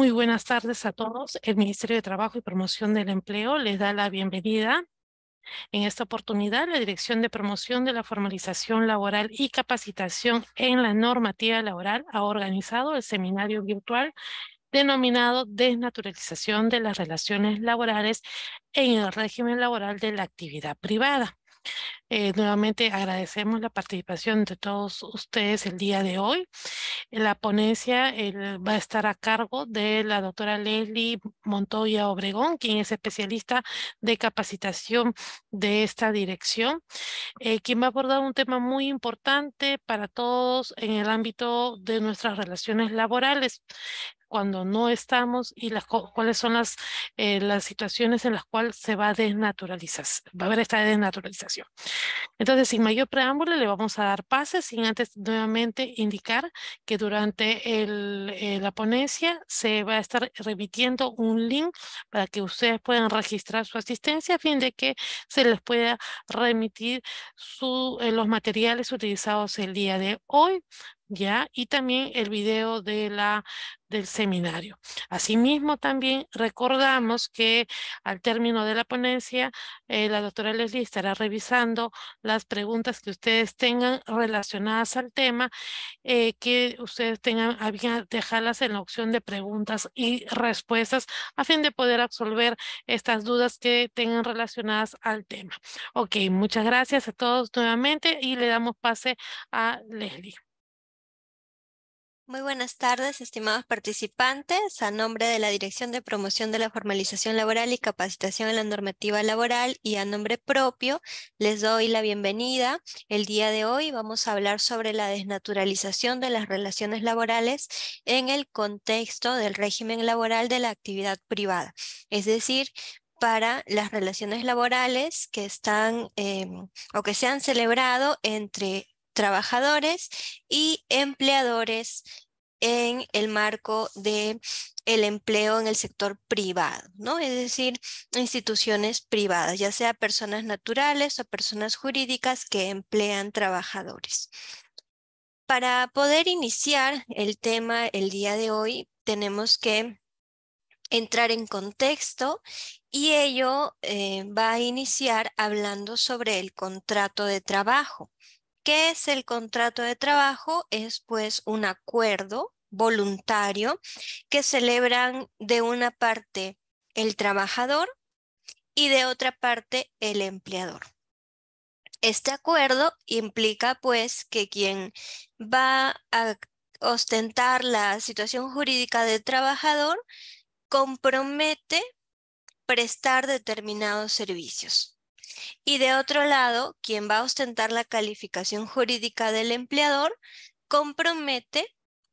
Muy buenas tardes a todos. El Ministerio de Trabajo y Promoción del Empleo les da la bienvenida. En esta oportunidad, la Dirección de Promoción de la Formalización Laboral y Capacitación en la Normativa Laboral ha organizado el seminario virtual denominado Desnaturalización de las Relaciones Laborales en el Régimen Laboral de la Actividad Privada. Eh, nuevamente agradecemos la participación de todos ustedes el día de hoy. La ponencia eh, va a estar a cargo de la doctora Lely Montoya Obregón, quien es especialista de capacitación de esta dirección, eh, quien va a abordar un tema muy importante para todos en el ámbito de nuestras relaciones laborales cuando no estamos y las, cuáles son las, las situaciones en las cuales se va a desnaturalizar, va a haber esta desnaturalización. Entonces, sin mayor preámbulo, le vamos a dar pase sin antes nuevamente indicar que durante eh, la ponencia se va a estar remitiendo un link para que ustedes puedan registrar su asistencia a fin de que se les pueda remitir eh, los materiales utilizados el día de hoy y también el video de la, del seminario. Asimismo, también recordamos que al término de la ponencia, eh, la doctora Leslie estará revisando las preguntas que ustedes tengan relacionadas al tema, eh, que ustedes tengan había dejarlas en la opción de preguntas y respuestas a fin de poder absolver estas dudas que tengan relacionadas al tema. Ok, muchas gracias a todos nuevamente y le damos pase a Leslie. Muy buenas tardes, estimados participantes. A nombre de la Dirección de Promoción de la Formalización Laboral y Capacitación en la Normativa Laboral y a nombre propio, les doy la bienvenida. El día de hoy vamos a hablar sobre la desnaturalización de las relaciones laborales en el contexto del régimen laboral de la actividad privada, es decir, para las relaciones laborales que están eh, o que se han celebrado entre trabajadores y empleadores en el marco de el empleo en el sector privado, Es decir, instituciones privadas, ya sea personas naturales o personas jurídicas que emplean trabajadores. Para poder iniciar el tema el día de hoy, tenemos que entrar en contexto y ello eh, va a iniciar hablando sobre el contrato de trabajo. ¿Qué es el contrato de trabajo? Es pues un acuerdo voluntario que celebran de una parte el trabajador y de otra parte el empleador. Este acuerdo implica pues que quien va a ostentar la situación jurídica del trabajador compromete prestar determinados servicios. Y de otro lado, quien va a ostentar la calificación jurídica del empleador compromete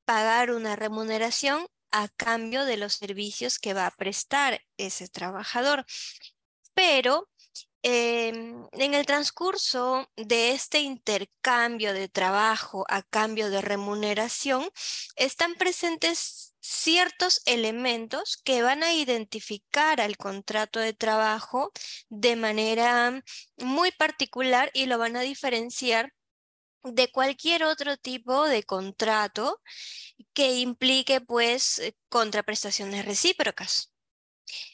pagar una remuneración a cambio de los servicios que va a prestar ese trabajador. Pero em, en el transcurso de este intercambio de trabajo a cambio de remuneración, están presentes ciertos elementos que van a identificar al contrato de trabajo de manera muy particular y lo van a diferenciar de cualquier otro tipo de contrato que implique pues eh, contraprestaciones recíprocas.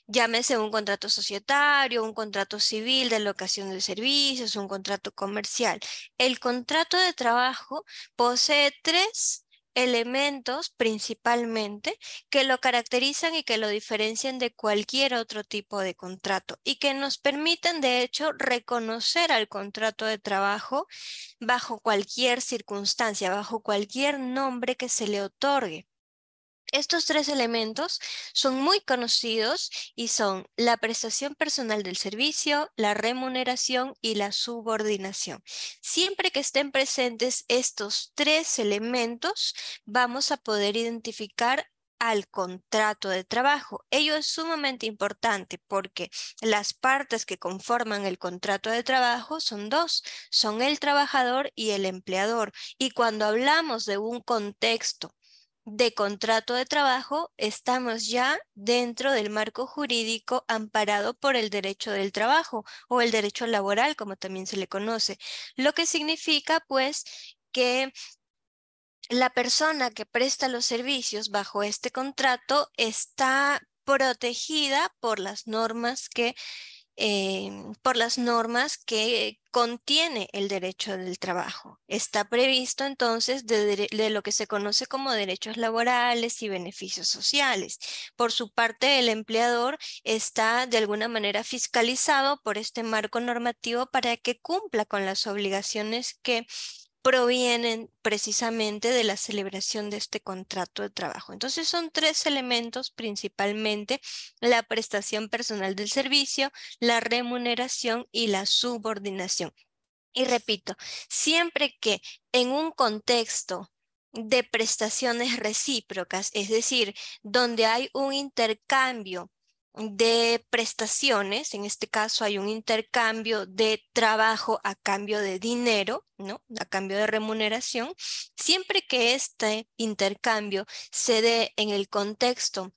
Llámese un contrato societario, un contrato civil de locación de servicios, un contrato comercial. El contrato de trabajo posee tres elementos principalmente que lo caracterizan y que lo diferencian de cualquier otro tipo de contrato y que nos permiten de hecho reconocer al contrato de trabajo bajo cualquier circunstancia, bajo cualquier nombre que se le otorgue. Estos tres elementos son muy conocidos y son la prestación personal del servicio, la remuneración y la subordinación. Siempre que estén presentes estos tres elementos, vamos a poder identificar al contrato de trabajo. Ello es sumamente importante porque las partes que conforman el contrato de trabajo son dos, son el trabajador y el empleador. Y cuando hablamos de un contexto de contrato de trabajo, estamos ya dentro del marco jurídico amparado por el derecho del trabajo o el derecho laboral, como también se le conoce, lo que significa pues que la persona que presta los servicios bajo este contrato está protegida por las normas que Em, por las normas que contiene el derecho del trabajo. Está previsto entonces de, lo que se conoce como derechos laborales y beneficios sociales. Por su parte, el empleador está de alguna manera fiscalizado por este marco normativo para que cumpla con las obligaciones que provienen precisamente de la celebración de este contrato de trabajo. Entonces son tres elementos principalmente, la prestación personal del servicio, la remuneración y la subordinación. Y repito, siempre que en un contexto de prestaciones recíprocas, es decir, donde hay un intercambio de prestaciones, en este caso hay un intercambio de trabajo a cambio de dinero, ¿no? A cambio de remuneración, siempre que este intercambio se dé en el contexto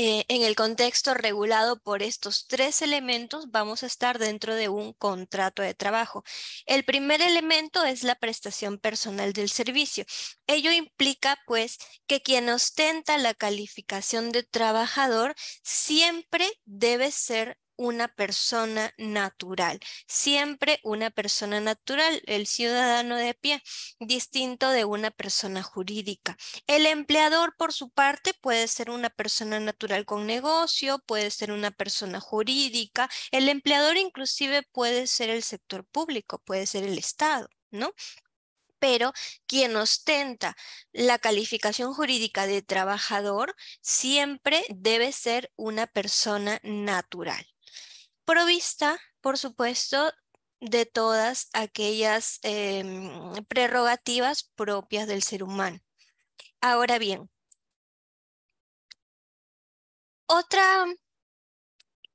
eh, en el contexto regulado por estos tres elementos vamos a estar dentro de un contrato de trabajo. El primer elemento es la prestación personal del servicio. Ello implica pues que quien ostenta la calificación de trabajador siempre debe ser una persona natural, siempre una persona natural, el ciudadano de pie, distinto de una persona jurídica. El empleador, por su parte, puede ser una persona natural con negocio, puede ser una persona jurídica, el empleador inclusive puede ser el sector público, puede ser el Estado, ¿no? pero quien ostenta la calificación jurídica de trabajador siempre debe ser una persona natural provista, por supuesto, de todas aquellas em, prerrogativas propias del ser humano. Ahora bien, otra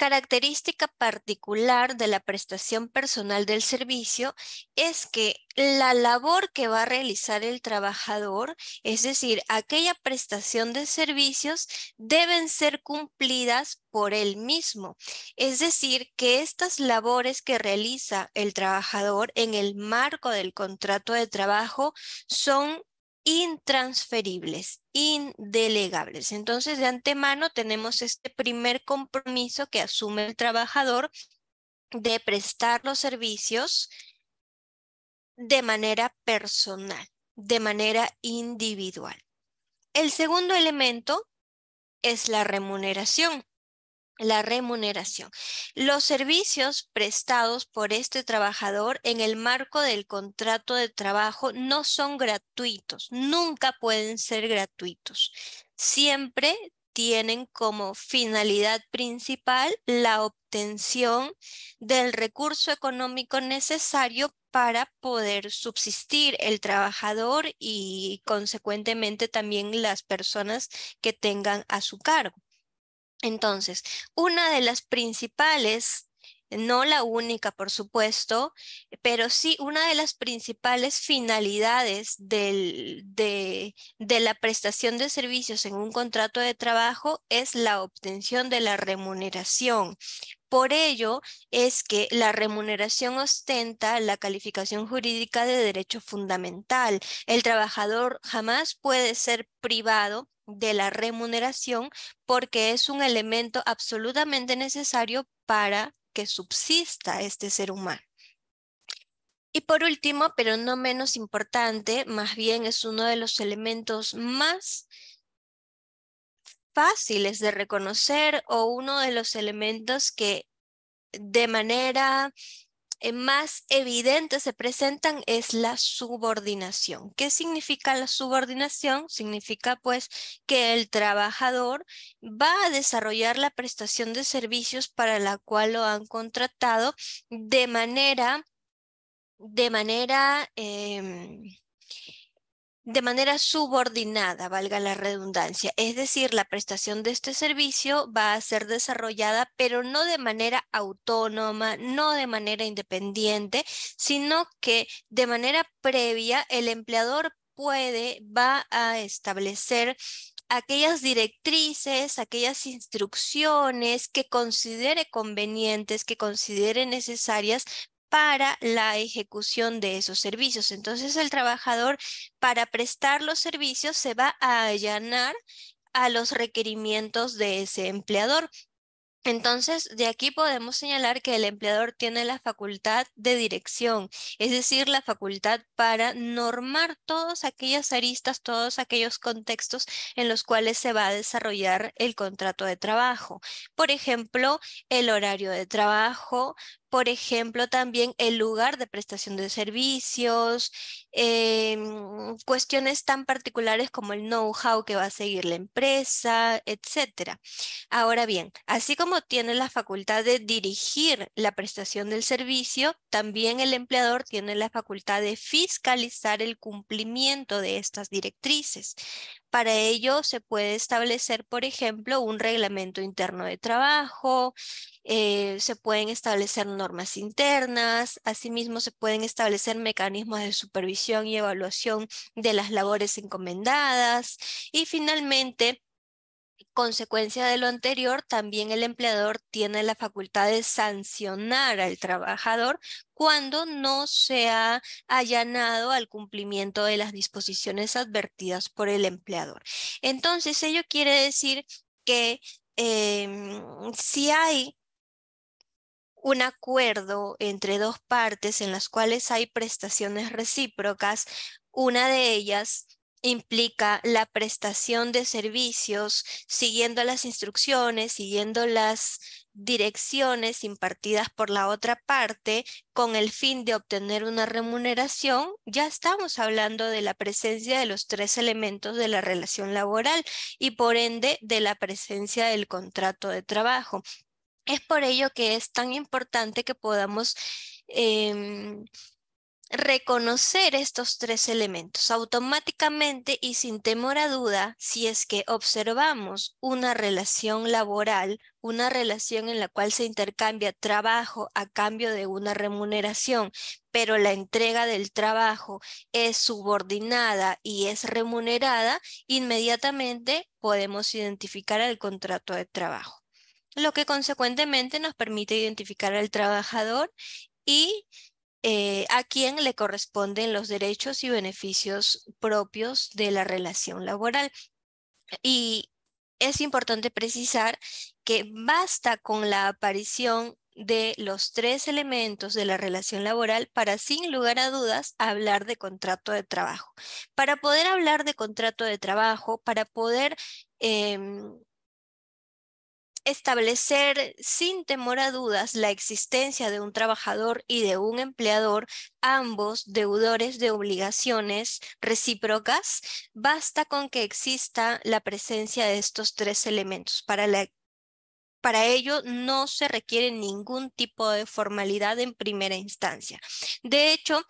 característica particular de la prestación personal del servicio es que la labor que va a realizar el trabajador, es decir, aquella prestación de servicios, deben ser cumplidas por él mismo. Es decir, que estas labores que realiza el trabajador en el marco del contrato de trabajo son intransferibles, indelegables. Entonces, de antemano tenemos este primer compromiso que asume el trabajador de prestar los servicios de manera personal, de manera individual. El segundo elemento es la remuneración la remuneración. Los servicios prestados por este trabajador en el marco del contrato de trabajo no son gratuitos, nunca pueden ser gratuitos. Siempre tienen como finalidad principal la obtención del recurso económico necesario para poder subsistir el trabajador y consecuentemente también las personas que tengan a su cargo. Entonces, una de las principales, no la única, por supuesto, pero sí una de las principales finalidades de la prestación de servicios en un contrato de trabajo es la obtención de la remuneración. Por ello es que la remuneración ostenta la calificación jurídica de derecho fundamental. El trabajador jamás puede ser privado de la remuneración porque es un elemento absolutamente necesario para que subsista este ser humano. Y por último, pero no menos importante, más bien es uno de los elementos más fáciles de reconocer o uno de los elementos que de manera eh, más evidentes se presentan es la subordinación. ¿Qué significa la subordinación? Significa pues que el trabajador va a desarrollar la prestación de servicios para la cual lo han contratado de manera, de manera em, de manera subordinada, valga la redundancia. Es decir, la prestación de este servicio va a ser desarrollada, pero no de manera autónoma, no de manera independiente, sino que de manera previa el empleador puede, va a establecer aquellas directrices, aquellas instrucciones que considere convenientes, que considere necesarias para la ejecución de esos servicios. Entonces el trabajador para prestar los servicios se va a allanar a los requerimientos de ese empleador. Entonces, de aquí podemos señalar que el empleador tiene la facultad de dirección, es decir, la facultad para normar todas aquellas aristas, todos aquellos contextos en los cuales se va a desarrollar el contrato de trabajo. Por ejemplo, el horario de trabajo, por ejemplo, también el lugar de prestación de servicios, em, cuestiones tan particulares como el know-how que va a seguir la empresa, etc. Ahora bien, así como tiene la facultad de dirigir la prestación del servicio, también el empleador tiene la facultad de fiscalizar el cumplimiento de estas directrices. Para ello se puede establecer, por ejemplo, un reglamento interno de trabajo, eh, se pueden establecer normas internas, asimismo se pueden establecer mecanismos de supervisión y evaluación de las labores encomendadas y finalmente consecuencia de lo anterior, también el empleador tiene la facultad de sancionar al trabajador cuando no se ha allanado al cumplimiento de las disposiciones advertidas por el empleador. Entonces, ello quiere decir que em, si hay un acuerdo entre dos partes en las cuales hay prestaciones recíprocas, una de ellas implica la prestación de servicios siguiendo las instrucciones, siguiendo las direcciones impartidas por la otra parte con el fin de obtener una remuneración, ya estamos hablando de la presencia de los tres elementos de la relación laboral y por ende de la presencia del contrato de trabajo. Es por ello que es tan importante que podamos em, reconocer estos tres elementos automáticamente y sin temor a duda, si es que observamos una relación laboral, una relación en la cual se intercambia trabajo a cambio de una remuneración, pero la entrega del trabajo es subordinada y es remunerada, inmediatamente podemos identificar el contrato de trabajo lo que consecuentemente nos permite identificar al trabajador y eh, a quien le corresponden los derechos y beneficios propios de la relación laboral. Y es importante precisar que basta con la aparición de los tres elementos de la relación laboral para sin lugar a dudas hablar de contrato de trabajo. Para poder hablar de contrato de trabajo, para poder em, establecer sin temor a dudas la existencia de un trabajador y de un empleador, ambos deudores de obligaciones recíprocas, basta con que exista la presencia de estos tres elementos para ello no se requiere ningún tipo de formalidad en primera instancia. De hecho,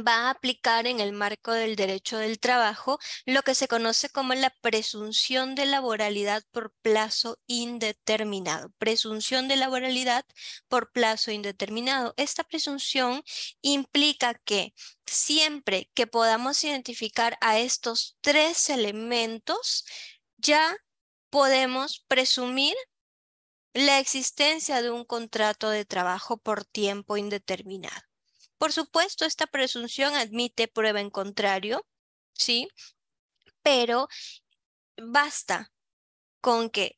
va a aplicar en el marco del derecho del trabajo lo que se conoce como la presunción de laboralidad por plazo indeterminado. Presunción de laboralidad por plazo indeterminado. Esta presunción implica que siempre que podamos identificar a estos tres elementos, ya podemos presumir la existencia de un contrato de trabajo por tiempo indeterminado. Por supuesto, esta presunción admite prueba en contrario, ¿sí? Pero basta con que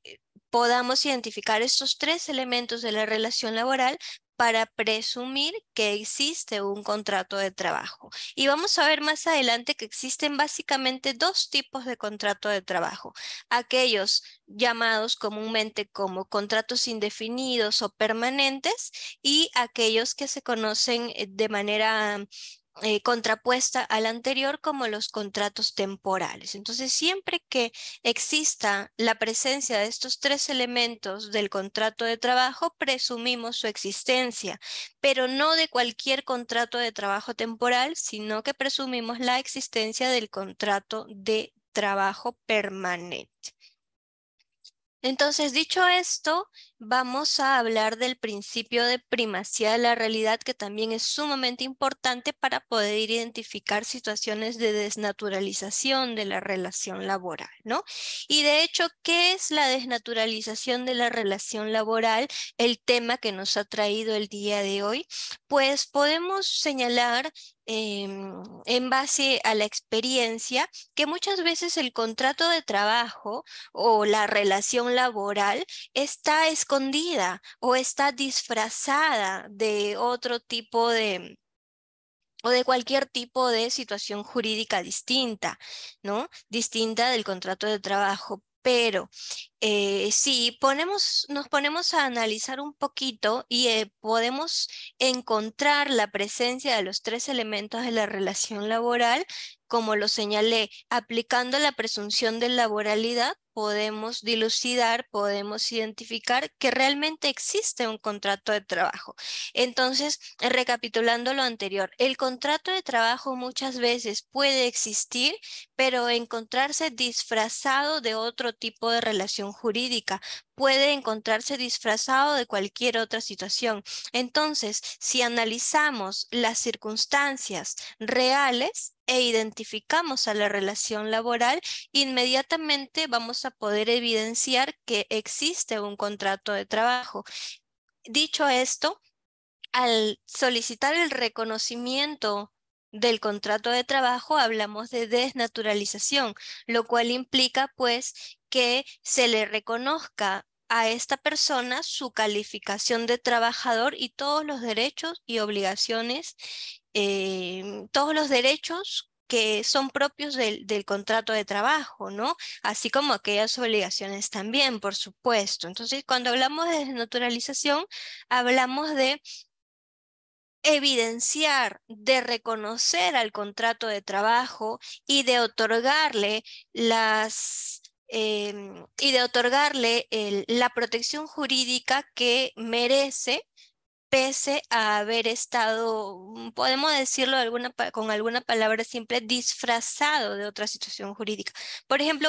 podamos identificar estos tres elementos de la relación laboral para presumir que existe un contrato de trabajo. Y vamos a ver más adelante que existen básicamente dos tipos de contrato de trabajo. Aquellos llamados comúnmente como contratos indefinidos o permanentes y aquellos que se conocen eh, de manera eh, contrapuesta al anterior como los contratos temporales. Entonces, siempre que exista la presencia de estos tres elementos del contrato de trabajo, presumimos su existencia, pero no de cualquier contrato de trabajo temporal, sino que presumimos la existencia del contrato de trabajo permanente. Entonces, dicho esto, vamos a hablar del principio de primacía de la realidad, que también es sumamente importante para poder identificar situaciones de desnaturalización de la relación laboral, ¿no? Y de hecho, ¿qué es la desnaturalización de la relación laboral? El tema que nos ha traído el día de hoy, pues podemos señalar em, en base a la experiencia que muchas veces el contrato de trabajo o la relación laboral está escondido o está disfrazada de otro tipo de, o de cualquier tipo de situación jurídica distinta, ¿no? Distinta del contrato de trabajo. Pero eh, si ponemos, nos ponemos a analizar un poquito y eh, podemos encontrar la presencia de los tres elementos de la relación laboral, como lo señalé, aplicando la presunción de laboralidad, podemos dilucidar, podemos identificar que realmente existe un contrato de trabajo. Entonces, recapitulando lo anterior, el contrato de trabajo muchas veces puede existir, pero encontrarse disfrazado de otro tipo de relación jurídica, puede encontrarse disfrazado de cualquier otra situación. Entonces, si analizamos las circunstancias reales e identificamos a la relación laboral, inmediatamente vamos a poder evidenciar que existe un contrato de trabajo. Dicho esto, al solicitar el reconocimiento del contrato de trabajo hablamos de desnaturalización, lo cual implica pues que se le reconozca a esta persona su calificación de trabajador y todos los derechos y obligaciones, eh, todos los derechos que son propios del, contrato de trabajo, ¿no? Así como aquellas obligaciones también, por supuesto. Entonces, cuando hablamos de desnaturalización, hablamos de evidenciar, de reconocer al contrato de trabajo y de otorgarle las em, y de otorgarle la protección jurídica que merece pese a haber estado, mm, podemos decirlo con alguna palabra simple, disfrazado de otra situación jurídica. Por ejemplo,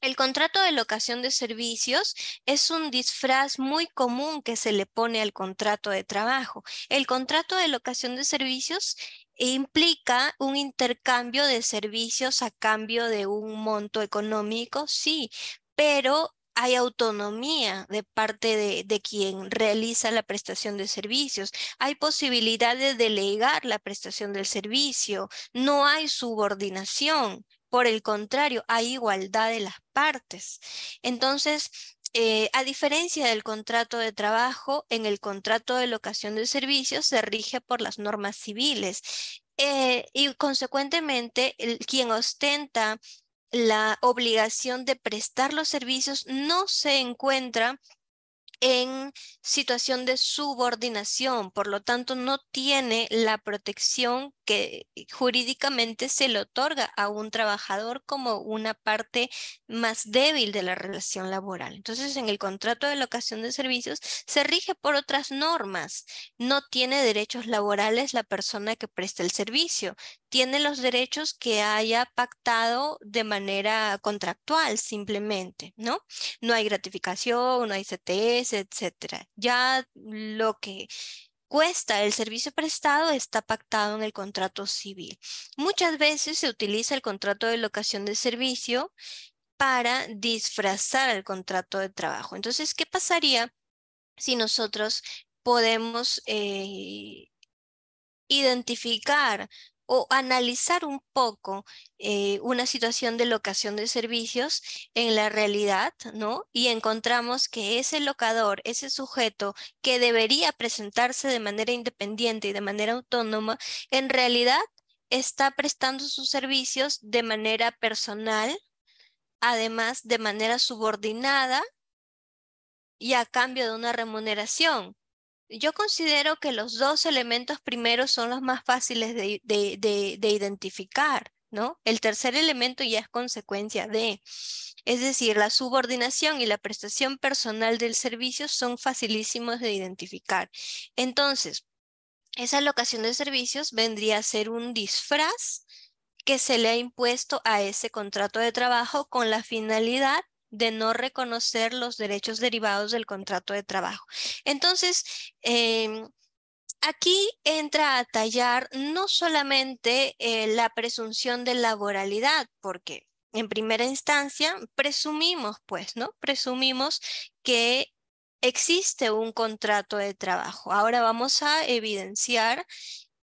el contrato de locación de servicios es un disfraz muy común que se le pone al contrato de trabajo. El contrato de locación de servicios implica un intercambio de servicios a cambio de un monto económico, sí, pero hay autonomía de parte de, quien realiza la prestación de servicios, hay posibilidad de delegar la prestación del servicio, no hay subordinación, por el contrario, hay igualdad de las partes. Entonces, eh, a diferencia del contrato de trabajo, en el contrato de locación de servicios se rige por las normas civiles. Eh, y consecuentemente, el, quien ostenta la obligación de prestar los servicios no se encuentra en situación de subordinación, por lo tanto no tiene la protección que jurídicamente se le otorga a un trabajador como una parte más débil de la relación laboral. Entonces, en el contrato de locación de servicios se rige por otras normas. No tiene derechos laborales la persona que presta el servicio, tiene los derechos que haya pactado de manera contractual simplemente, ¿no? No hay gratificación, no hay CTS, etcétera. Ya lo que cuesta el servicio prestado está pactado en el contrato civil. Muchas veces se utiliza el contrato de locación de servicio para disfrazar el contrato de trabajo. Entonces, ¿qué pasaría si nosotros podemos eh, identificar o analizar un poco eh, una situación de locación de servicios en la realidad, ¿no? Y encontramos que ese locador, ese sujeto que debería presentarse de manera independiente y de manera autónoma, en realidad está prestando sus servicios de manera personal, además de manera subordinada y a cambio de una remuneración. Yo considero que los dos elementos primeros son los más fáciles de, identificar, ¿no? El tercer elemento ya es consecuencia de, es decir, la subordinación y la prestación personal del servicio son facilísimos de identificar. Entonces, esa locación de servicios vendría a ser un disfraz que se le ha impuesto a ese contrato de trabajo con la finalidad de no reconocer los derechos derivados del contrato de trabajo. Entonces, em, aquí entra a tallar no solamente eh, la presunción de laboralidad, porque en primera instancia presumimos, pues, ¿no? Presumimos que existe un contrato de trabajo. Ahora vamos a evidenciar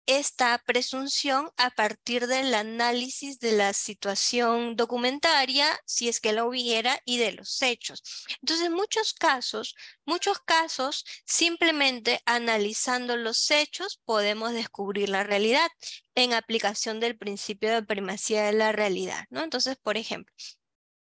esta presunción a partir del análisis de la situación documentaria, si es que la hubiera, y de los hechos. Entonces, muchos casos, muchos casos, simplemente analizando los hechos podemos descubrir la realidad en aplicación del principio de primacía de la realidad, ¿no? Entonces, por ejemplo,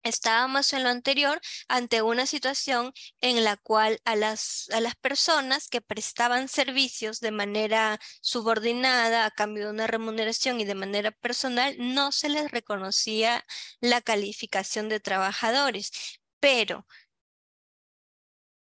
Estábamos en lo anterior ante una situación en la cual a las, a las personas que prestaban servicios de manera subordinada a cambio de una remuneración y de manera personal no se les reconocía la calificación de trabajadores. Pero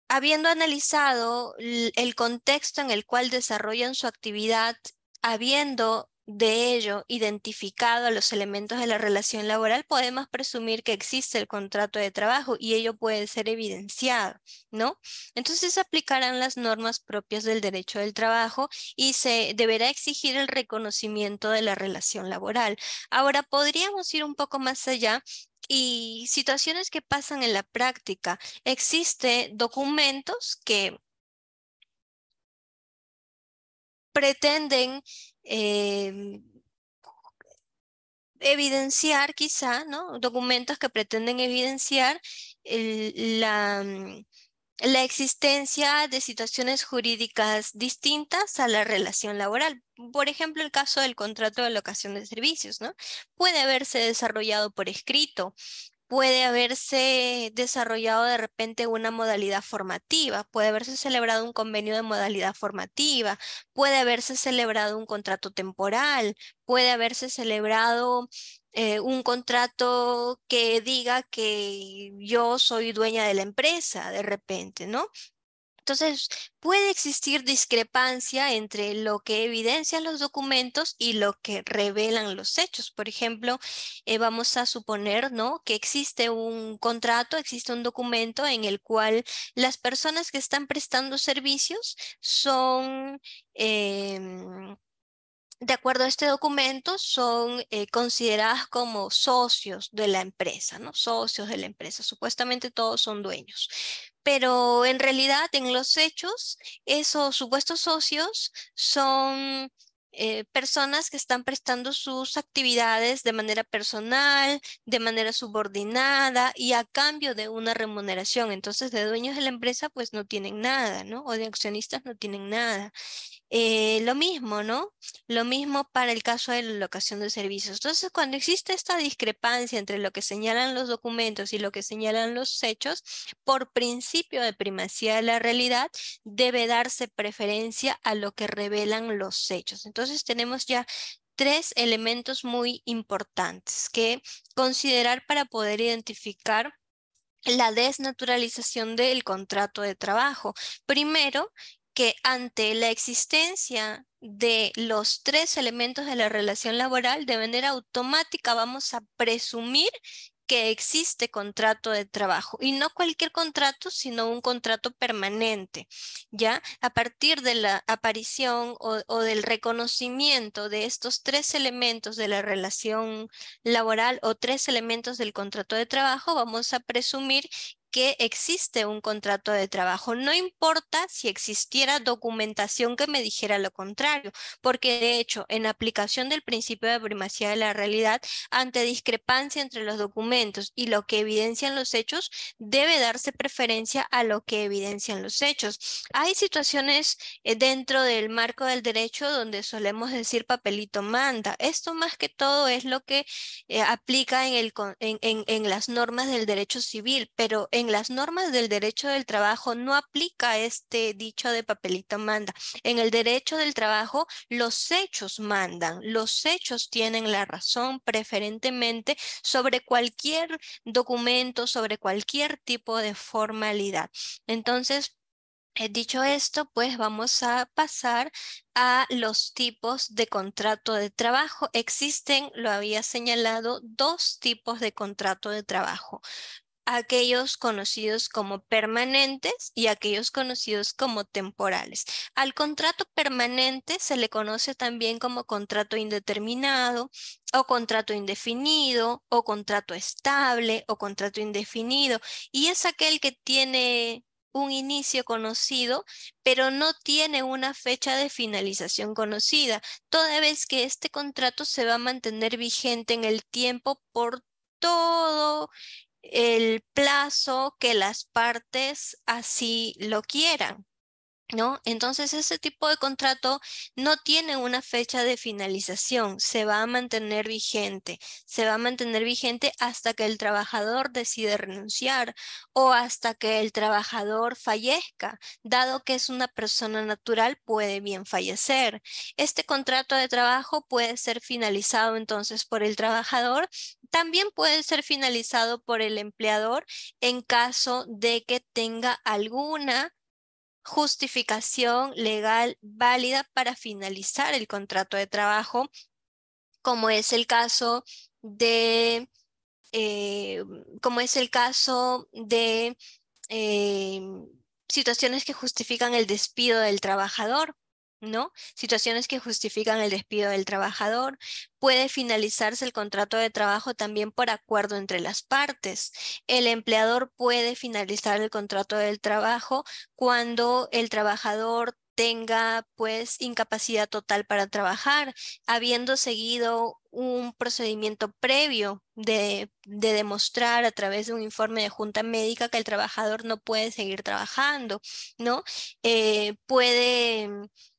habiendo analizado el contexto en el cual desarrollan su actividad, habiendo de ello identificado a los elementos de la relación laboral, podemos presumir que existe el contrato de trabajo y ello puede ser evidenciado, ¿no? Entonces se aplicarán las normas propias del derecho del trabajo y se deberá exigir el reconocimiento de la relación laboral. Ahora podríamos ir un poco más allá y situaciones que pasan en la práctica. Existe documentos que pretenden Em, evidenciar quizá, ¿no? Documentos que pretenden evidenciar la, mm, la existencia de situaciones jurídicas distintas a la relación laboral. Por ejemplo, el caso del contrato de locación de servicios, ¿no? Puede haberse desarrollado por escrito, puede haberse desarrollado de repente una modalidad formativa, puede haberse celebrado un convenio de modalidad formativa, puede haberse celebrado un contrato temporal, puede haberse celebrado eh, un contrato que diga que yo soy dueña de la empresa de repente, ¿no? Entonces, puede existir discrepancia entre lo que evidencian los documentos y lo que revelan los hechos. Por ejemplo, eh, vamos a suponer ¿no? que existe un contrato, existe un documento en el cual las personas que están prestando servicios son... Em, de acuerdo a este documento, son eh, consideradas como socios de la empresa, ¿no? Socios de la empresa. Supuestamente todos son dueños. Pero en realidad, en los hechos, esos supuestos socios son eh, personas que están prestando sus actividades de manera personal, de manera subordinada y a cambio de una remuneración. Entonces, de dueños de la empresa, pues no tienen nada, ¿no? O de accionistas no tienen nada. Eh, lo mismo, ¿no? Lo mismo para el caso de la locación de servicios. Entonces, cuando existe esta discrepancia entre lo que señalan los documentos y lo que señalan los hechos, por principio de primacía de la realidad, debe darse preferencia a lo que revelan los hechos. Entonces, tenemos ya tres elementos muy importantes que considerar para poder identificar la desnaturalización del contrato de trabajo. Primero, que ante la existencia de los tres elementos de la relación laboral, de manera automática vamos a presumir que existe contrato de trabajo y no cualquier contrato, sino un contrato permanente, ¿ya? A partir de la aparición o, o, del reconocimiento de estos tres elementos de la relación laboral o tres elementos del contrato de trabajo, vamos a presumir que existe un contrato de trabajo. No importa si existiera documentación que me dijera lo contrario, porque de hecho, en aplicación del principio de primacía de la realidad, ante discrepancia entre los documentos y lo que evidencian los hechos, debe darse preferencia a lo que evidencian los hechos. Hay situaciones eh, dentro del marco del derecho donde solemos decir papelito manda. Esto más que todo es lo que eh, aplica en, el, en las normas del derecho civil, pero en las normas del derecho del trabajo no aplica este dicho de papelito manda. En el derecho del trabajo los hechos mandan, los hechos tienen la razón preferentemente sobre cualquier documento, sobre cualquier tipo de formalidad. Entonces, eh, Dicho esto, pues vamos a pasar a los tipos de contrato de trabajo. Existen, lo había señalado, dos tipos de contrato de trabajo aquellos conocidos como permanentes y aquellos conocidos como temporales. Al contrato permanente se le conoce también como contrato indeterminado o contrato indefinido o contrato estable o contrato indefinido y es aquel que tiene un inicio conocido, pero no tiene una fecha de finalización conocida, toda vez que este contrato se va a mantener vigente en el tiempo por todo el plazo que las partes así lo quieran. Entonces ese tipo de contrato no tiene una fecha de finalización, se va a mantener vigente, se va a mantener vigente hasta que el trabajador decide renunciar o hasta que el trabajador fallezca, dado que es una persona natural, puede bien fallecer. Este contrato de trabajo puede ser finalizado entonces por el trabajador, también puede ser finalizado por el empleador en caso de que tenga alguna justificación legal válida para finalizar el contrato de trabajo, como es el caso de, eh, como es el caso de eh, situaciones que justifican el despido del trabajador. ¿no? Situaciones que justifican el despido del trabajador. Puede finalizarse el contrato de trabajo también por acuerdo entre las partes. El empleador puede finalizar el contrato del trabajo cuando el trabajador tenga pues incapacidad total para trabajar, habiendo seguido un procedimiento previo de, demostrar a través de un informe de junta médica que el trabajador no puede seguir trabajando, ¿no? Eh, puede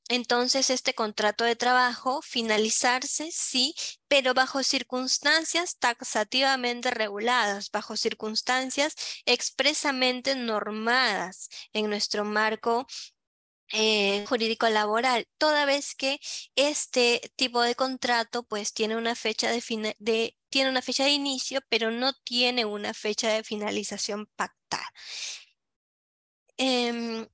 entonces este contrato de trabajo finalizarse, sí, pero bajo circunstancias taxativamente reguladas, bajo circunstancias expresamente normadas en nuestro marco eh, jurídico laboral, toda vez que este tipo de contrato pues tiene una fecha de, de, tiene una fecha de inicio, pero no tiene una fecha de finalización pactada. Em,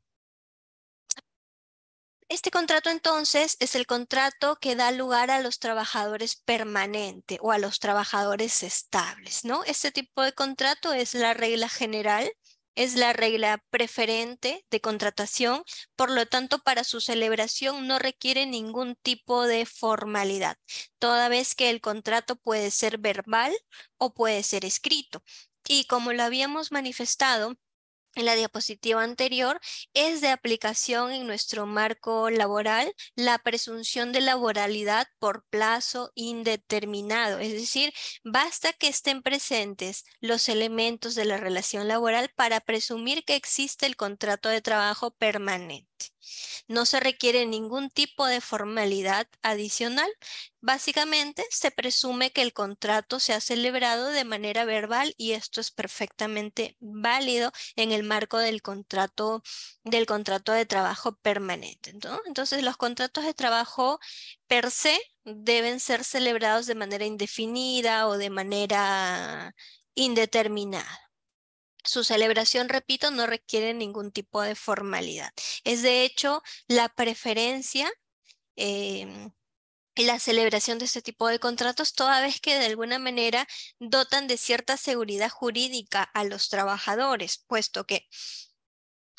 este contrato entonces es el contrato que da lugar a los trabajadores permanentes o a los trabajadores estables, ¿no? Este tipo de contrato es la regla general, es la regla preferente de contratación, por lo tanto para su celebración no requiere ningún tipo de formalidad, toda vez que el contrato puede ser verbal o puede ser escrito. Y como lo habíamos manifestado, en la diapositiva anterior, es de aplicación en nuestro marco laboral la presunción de laboralidad por plazo indeterminado. Es decir, basta que estén presentes los elementos de la relación laboral para presumir que existe el contrato de trabajo permanente. No se requiere ningún tipo de formalidad adicional. Básicamente, se presume que el contrato se ha celebrado de manera verbal y esto es perfectamente válido en el marco del contrato, del contrato de trabajo permanente. Entonces, los contratos de trabajo per se deben ser celebrados de manera indefinida o de manera indeterminada. Su celebración, repito, no requiere ningún tipo de formalidad. Es de hecho la preferencia em, y la celebración de este tipo de contratos, toda vez que de alguna manera dotan de cierta seguridad jurídica a los trabajadores, puesto que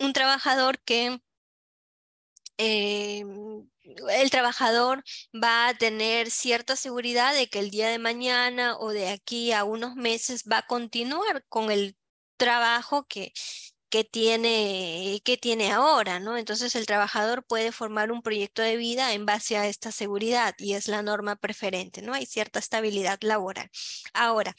un trabajador que... Em, el trabajador va a tener cierta seguridad de que el día de mañana o de aquí a unos meses va a continuar con el trabajo que, que tiene, que tiene ahora, ¿no? Entonces el trabajador puede formar un proyecto de vida en base a esta seguridad y es la norma preferente, ¿no? Hay cierta estabilidad laboral. Ahora,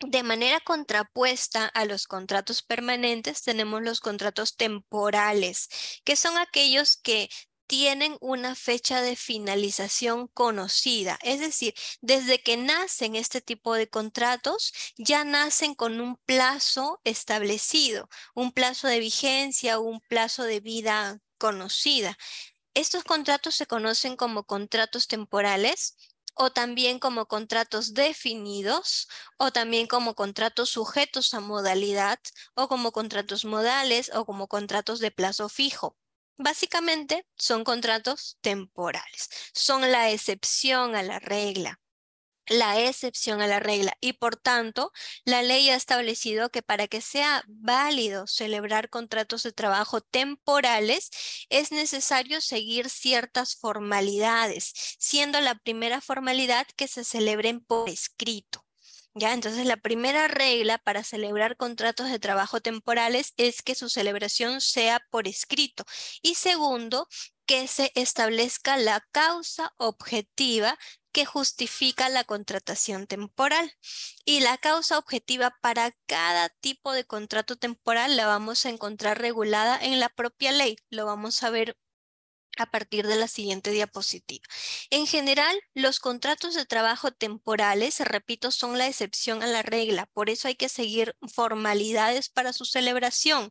de manera contrapuesta a los contratos permanentes, tenemos los contratos temporales, que son aquellos que tienen una fecha de finalización conocida. Es decir, desde que nacen este tipo de contratos, ya nacen con un plazo establecido, un plazo de vigencia, o un plazo de vida conocida. Estos contratos se conocen como contratos temporales o también como contratos definidos, o también como contratos sujetos a modalidad, o como contratos modales, o como contratos de plazo fijo. Básicamente son contratos temporales, son la excepción a la regla la excepción a la regla y por tanto la ley ha establecido que para que sea válido celebrar contratos de trabajo temporales es necesario seguir ciertas formalidades, siendo la primera formalidad que se celebren por escrito. ¿Ya? Entonces, la primera regla para celebrar contratos de trabajo temporales es que su celebración sea por escrito. Y segundo, que se establezca la causa objetiva que justifica la contratación temporal. Y la causa objetiva para cada tipo de contrato temporal la vamos a encontrar regulada en la propia ley. Lo vamos a ver a partir de la siguiente diapositiva. En general, los contratos de trabajo temporales, repito, son la excepción a la regla, por eso hay que seguir formalidades para su celebración.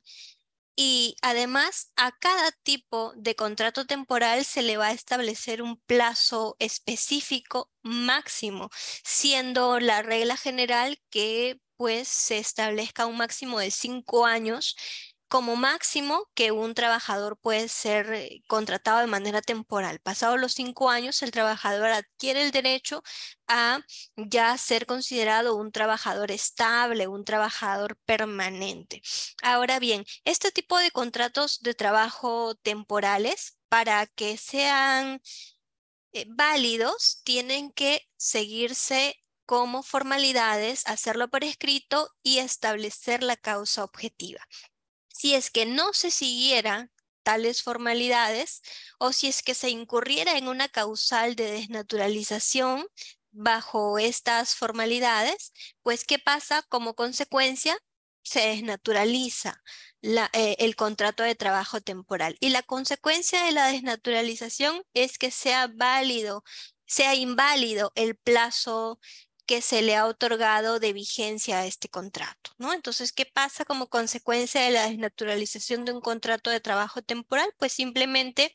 Y además, a cada tipo de contrato temporal se le va a establecer un plazo específico máximo, siendo la regla general que pues se establezca un máximo de cinco años como máximo que un trabajador puede ser eh, contratado de manera temporal. Pasados los cinco años, el trabajador adquiere el derecho a ya ser considerado un trabajador estable, un trabajador permanente. Ahora bien, este tipo de contratos de trabajo temporales, para que sean eh, válidos, tienen que seguirse como formalidades, hacerlo por escrito y establecer la causa objetiva si es que no se siguiera tales formalidades o si es que se incurriera en una causal de desnaturalización bajo estas formalidades, pues ¿qué pasa como consecuencia? Se desnaturaliza eh, el contrato de trabajo temporal y la consecuencia de la desnaturalización es que sea válido, sea inválido el plazo que se le ha otorgado de vigencia a este contrato, ¿no? Entonces, ¿qué pasa como consecuencia de la desnaturalización de un contrato de trabajo temporal? Pues simplemente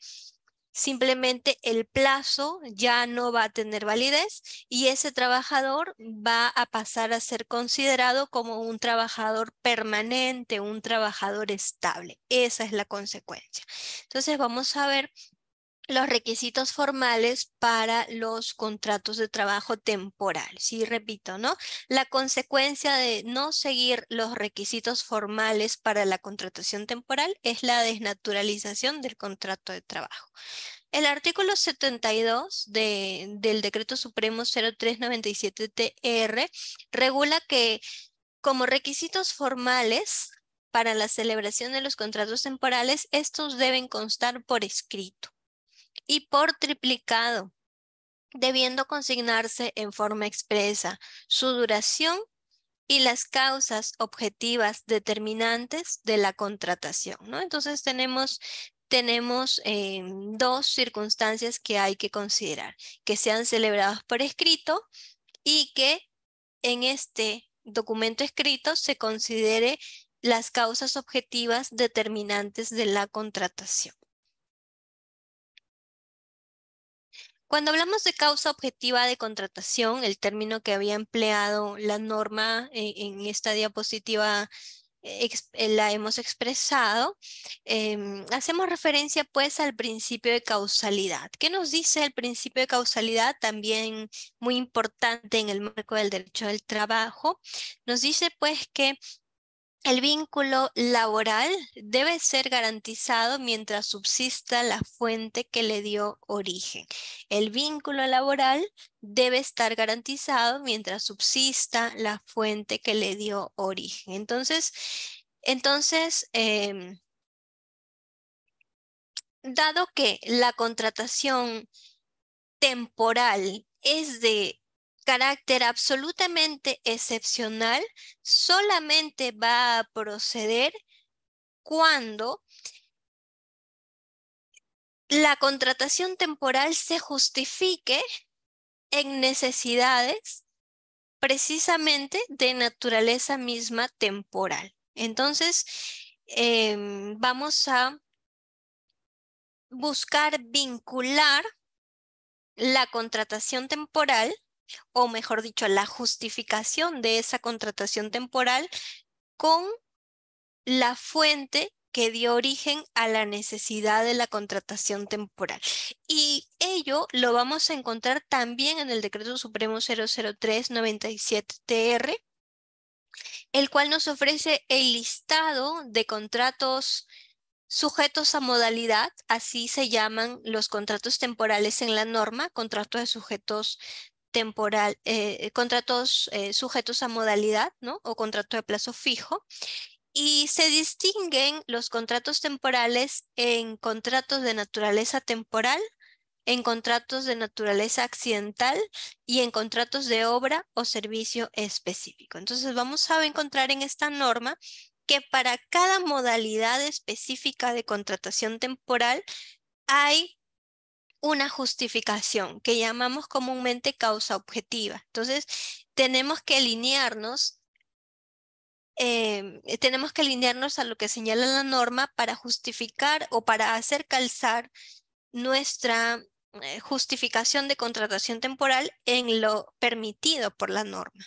simplemente el plazo ya no va a tener validez y ese trabajador va a pasar a ser considerado como un trabajador permanente, un trabajador estable. Esa es la consecuencia. Entonces vamos a ver los requisitos formales para los contratos de trabajo temporal. Sí, repito, ¿no? La consecuencia de no seguir los requisitos formales para la contratación temporal es la desnaturalización del contrato de trabajo. El artículo 72 del Decreto Supremo 0397-TR regula que como requisitos formales para la celebración de los contratos temporales, estos deben constar por escrito y por triplicado, debiendo consignarse en forma expresa su duración y las causas objetivas determinantes de la contratación. ¿no? Entonces tenemos, eh, dos circunstancias que hay que considerar, que sean celebradas por escrito y que en este documento escrito se considere las causas objetivas determinantes de la contratación. Cuando hablamos de causa objetiva de contratación, el término que había empleado la norma e-, en, esta diapositiva eh, eh, la hemos expresado, em, hacemos referencia pues al principio de causalidad. ¿Qué nos dice el principio de causalidad? También muy importante en el marco del derecho del trabajo. Nos dice pues que el vínculo laboral debe ser garantizado mientras subsista la fuente que le dio origen. El vínculo laboral debe estar garantizado mientras subsista la fuente que le dio origen. Entonces, entonces em, dado que la contratación temporal es de carácter absolutamente excepcional solamente va a proceder cuando la contratación temporal se justifique en necesidades precisamente de naturaleza misma temporal. Entonces, em, vamos a buscar vincular la contratación temporal o mejor dicho, la justificación de esa contratación temporal con la fuente que dio origen a la necesidad de la contratación temporal. Y ello lo vamos a encontrar también en el Decreto Supremo 003 tr el cual nos ofrece el listado de contratos sujetos a modalidad, así se llaman los contratos temporales en la norma, contratos de sujetos temporal, eh, contratos eh, sujetos a modalidad, ¿no? O contrato de plazo fijo. Y se distinguen los contratos temporales en contratos de naturaleza temporal, en contratos de naturaleza accidental y en contratos de obra o servicio específico. Entonces vamos a encontrar en esta norma que para cada modalidad específica de contratación temporal hay una justificación que llamamos comúnmente causa objetiva. Entonces, tenemos que alinearnos, em, tenemos que alinearnos a lo que señala la norma para justificar o para hacer calzar nuestra eh, justificación de contratación temporal en lo permitido por la norma.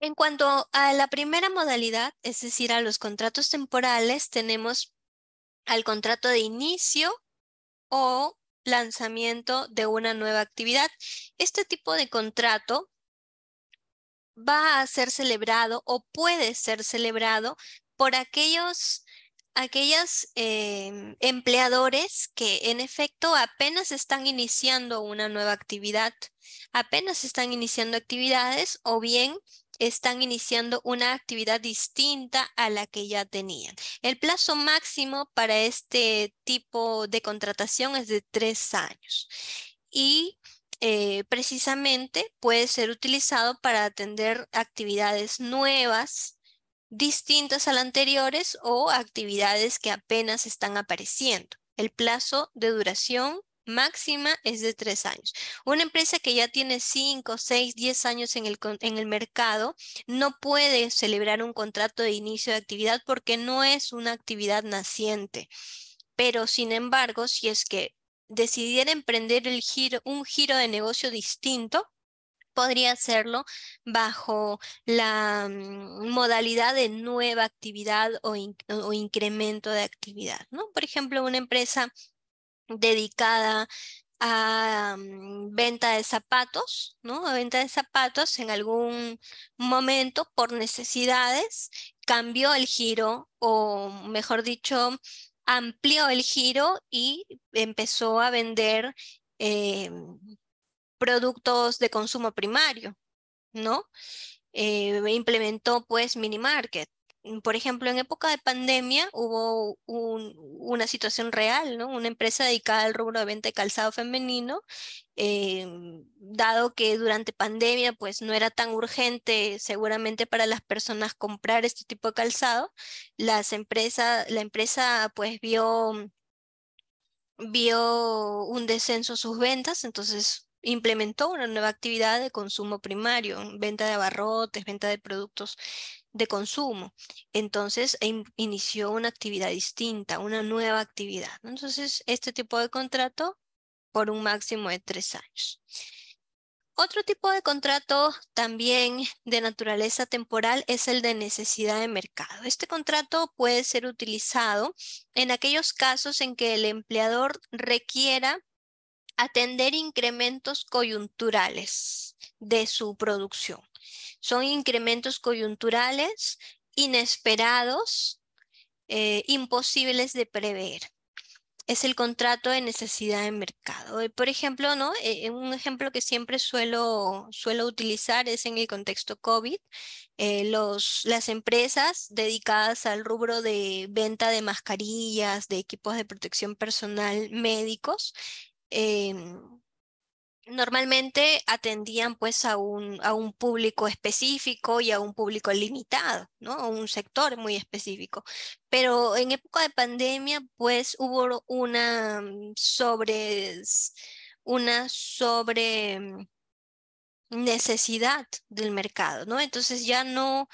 En cuanto a la primera modalidad, es decir, a los contratos temporales, tenemos al contrato de inicio o lanzamiento de una nueva actividad. Este tipo de contrato va a ser celebrado o puede ser celebrado por aquellos, aquellos em, empleadores que en efecto apenas están iniciando una nueva actividad, apenas están iniciando actividades o bien están iniciando una actividad distinta a la que ya tenían. El plazo máximo para este tipo de contratación es de tres años y eh, precisamente puede ser utilizado para atender actividades nuevas distintas a las anteriores o actividades que apenas están apareciendo. El plazo de duración máxima es de tres años. Una empresa que ya tiene cinco, seis, diez años en el, en el mercado no puede celebrar un contrato de inicio de actividad porque no es una actividad naciente. Pero sin embargo, si es que decidiera emprender el un giro de negocio distinto, podría hacerlo bajo la mm, modalidad de nueva actividad o, incremento de actividad. ¿no? Por ejemplo, una empresa dedicada a mm, venta de zapatos, ¿no? A venta de zapatos en algún momento por necesidades cambió el giro o mejor dicho amplió el giro y empezó a vender eh, productos de consumo primario, ¿no? Eh, implementó pues mini Mm, por ejemplo, en época de pandemia hubo una situación real, ¿no? Una empresa dedicada al rubro de venta de calzado femenino, em, dado que durante pandemia pues no era tan urgente seguramente para las personas comprar este tipo de calzado, las empresa, la empresa pues vio, vio un descenso en sus ventas, entonces implementó una nueva actividad de consumo primario, venta de abarrotes, venta de productos de consumo. Entonces e inició una actividad distinta, una nueva actividad. Entonces, este tipo de contrato por un máximo de tres años. Otro tipo de contrato también de naturaleza temporal es el de necesidad de mercado. Este contrato puede ser utilizado en aquellos casos en que el empleador requiera atender incrementos coyunturales de su producción. Son incrementos coyunturales, inesperados, eh, imposibles de prever. Es el contrato de necesidad de mercado. Por ejemplo, ¿no? Eh, eh, un ejemplo que siempre suelo, suelo utilizar es en el contexto COVID. los, las empresas dedicadas al rubro de venta de mascarillas, de equipos de protección personal médicos, em, normalmente atendían pues a un, a un, público específico y a un público limitado, ¿no? A un sector muy específico. Pero en época de pandemia pues hubo una mm, sobre, una sobre mm, necesidad del mercado, ¿no? Entonces ya no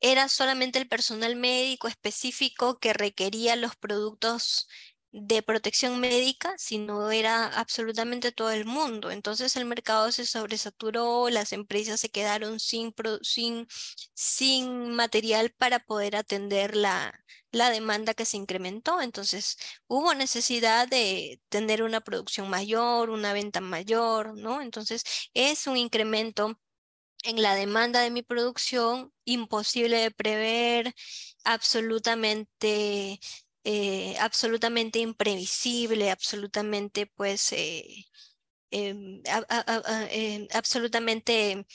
era solamente el personal médico específico que requería los productos de protección médica, sino era absolutamente todo el mundo. Entonces el mercado se sobresaturó, las empresas se quedaron sin, sin, sin material para poder atender la, la demanda que se incrementó. Entonces hubo necesidad de tener una producción mayor, una venta mayor, ¿no? Entonces es un incremento en la demanda de mi producción, imposible de prever, absolutamente eh, absolutamente imprevisible, absolutamente, pues, eh, em, em, absolutamente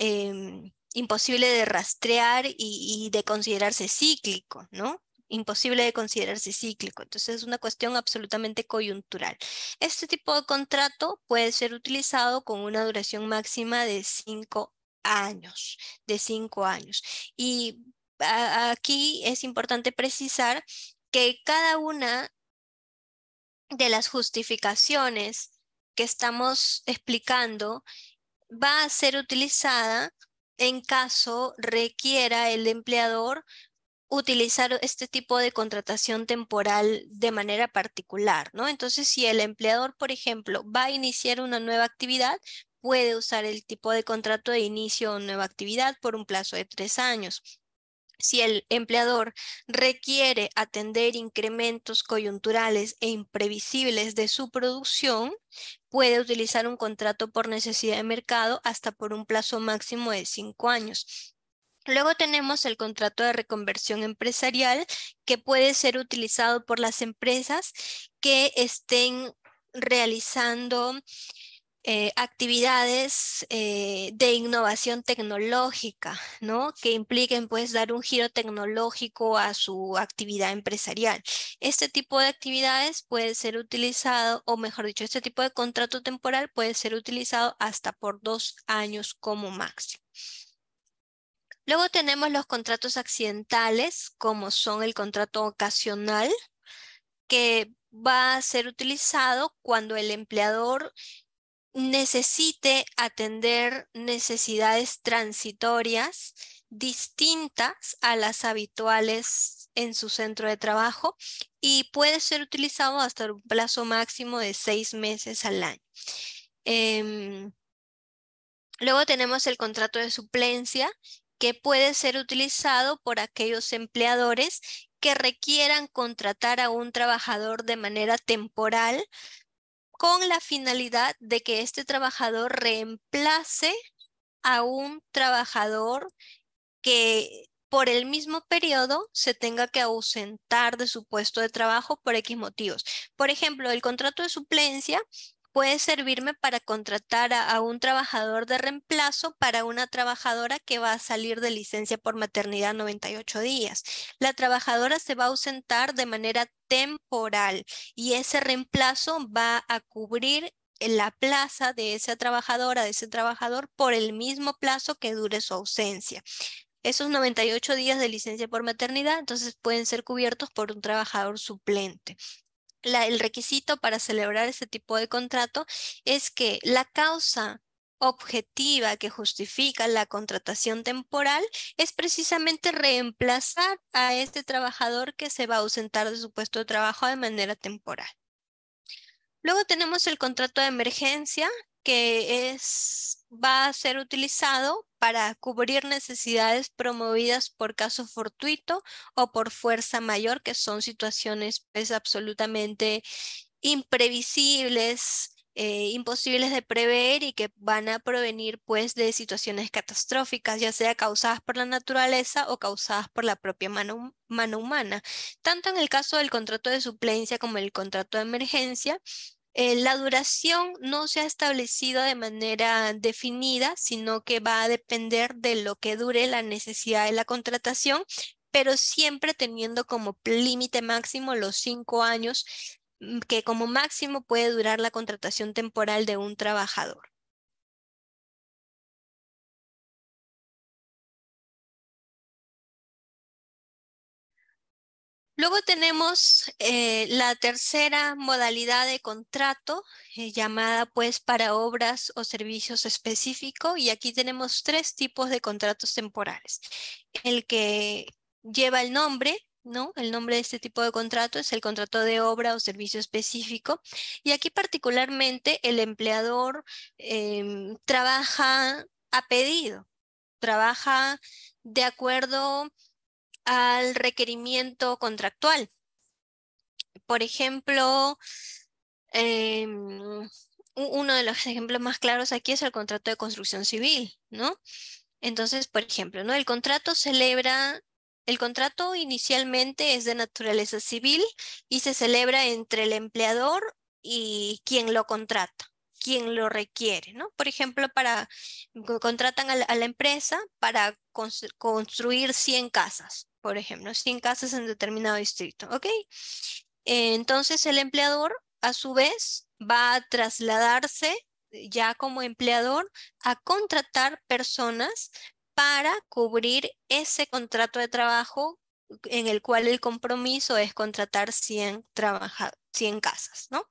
em, imposible de rastrear y, y, de considerarse cíclico, ¿no? Imposible de considerarse cíclico. Entonces es una cuestión absolutamente coyuntural. Este tipo de contrato puede ser utilizado con una duración máxima de cinco años, de cinco años. Y aquí es importante precisar que cada una de las justificaciones que estamos explicando va a ser utilizada en caso requiera el empleador utilizar este tipo de contratación temporal de manera particular, ¿no? Entonces, si el empleador, por ejemplo, va a iniciar una nueva actividad, puede usar el tipo de contrato de inicio o nueva actividad por un plazo de tres años si el empleador requiere atender incrementos coyunturales e imprevisibles de su producción, puede utilizar un contrato por necesidad de mercado hasta por un plazo máximo de cinco años. Luego tenemos el contrato de reconversión empresarial que puede ser utilizado por las empresas que estén realizando eh, actividades eh, de innovación tecnológica, ¿no? Que impliquen pues dar un giro tecnológico a su actividad empresarial. Este tipo de actividades puede ser utilizado, o mejor dicho, este tipo de contrato temporal puede ser utilizado hasta por dos años como máximo. Luego tenemos los contratos accidentales, como son el contrato ocasional, que va a ser utilizado cuando el empleador necesite atender necesidades transitorias distintas a las habituales en su centro de trabajo y puede ser utilizado hasta un plazo máximo de seis meses al año. Em, luego tenemos el contrato de suplencia que puede ser utilizado por aquellos empleadores que requieran contratar a un trabajador de manera temporal con la finalidad de que este trabajador reemplace a un trabajador que por el mismo periodo se tenga que ausentar de su puesto de trabajo por X motivos. Por ejemplo, el contrato de suplencia puede servirme para contratar a, un trabajador de reemplazo para una trabajadora que va a salir de licencia por maternidad 98 días. La trabajadora se va a ausentar de manera temporal y ese reemplazo va a cubrir la plaza de esa trabajadora, de ese trabajador, por el mismo plazo que dure su ausencia. Esos 98 días de licencia por maternidad, entonces pueden ser cubiertos por un trabajador suplente el requisito para celebrar este tipo de contrato es que la causa objetiva que justifica la contratación temporal es precisamente reemplazar a este trabajador que se va a ausentar de su puesto de trabajo de manera temporal. Luego tenemos el contrato de emergencia, que es va a ser utilizado para cubrir necesidades promovidas por caso fortuito o por fuerza mayor, que son situaciones pues, absolutamente imprevisibles, eh, imposibles de prever y que van a provenir pues de situaciones catastróficas, ya sea causadas por la naturaleza o causadas por la propia mano, mano humana. Tanto en el caso del contrato de suplencia como el contrato de emergencia, eh, la duración no se ha establecido de manera definida, sino que va a depender de lo que dure la necesidad de la contratación, pero siempre teniendo como límite máximo los cinco años mm, que como máximo puede durar la contratación temporal de un trabajador. Luego tenemos eh, la tercera modalidad de contrato eh, llamada pues para obras o servicios específicos y aquí tenemos tres tipos de contratos temporales. El que lleva el nombre, ¿no? El nombre de este tipo de contrato es el contrato de obra o servicio específico y aquí particularmente el empleador em, trabaja a pedido, trabaja de acuerdo al requerimiento contractual. Por ejemplo, em, uno de los ejemplos más claros aquí es el contrato de construcción civil, ¿no? Entonces, por ejemplo, ¿no? El contrato celebra, el contrato inicialmente es de naturaleza civil y se celebra entre el empleador y quien lo contrata quien lo requiere, ¿no? Por ejemplo, para, contratan a la, empresa para construir 100 casas, por ejemplo, 100 casas en determinado distrito, ¿ok? Eh, entonces el empleador, a su vez, va a trasladarse eh, ya como empleador a contratar personas para cubrir ese contrato de trabajo en el cual el compromiso es contratar 100 trabajadores. 100 casas, ¿no?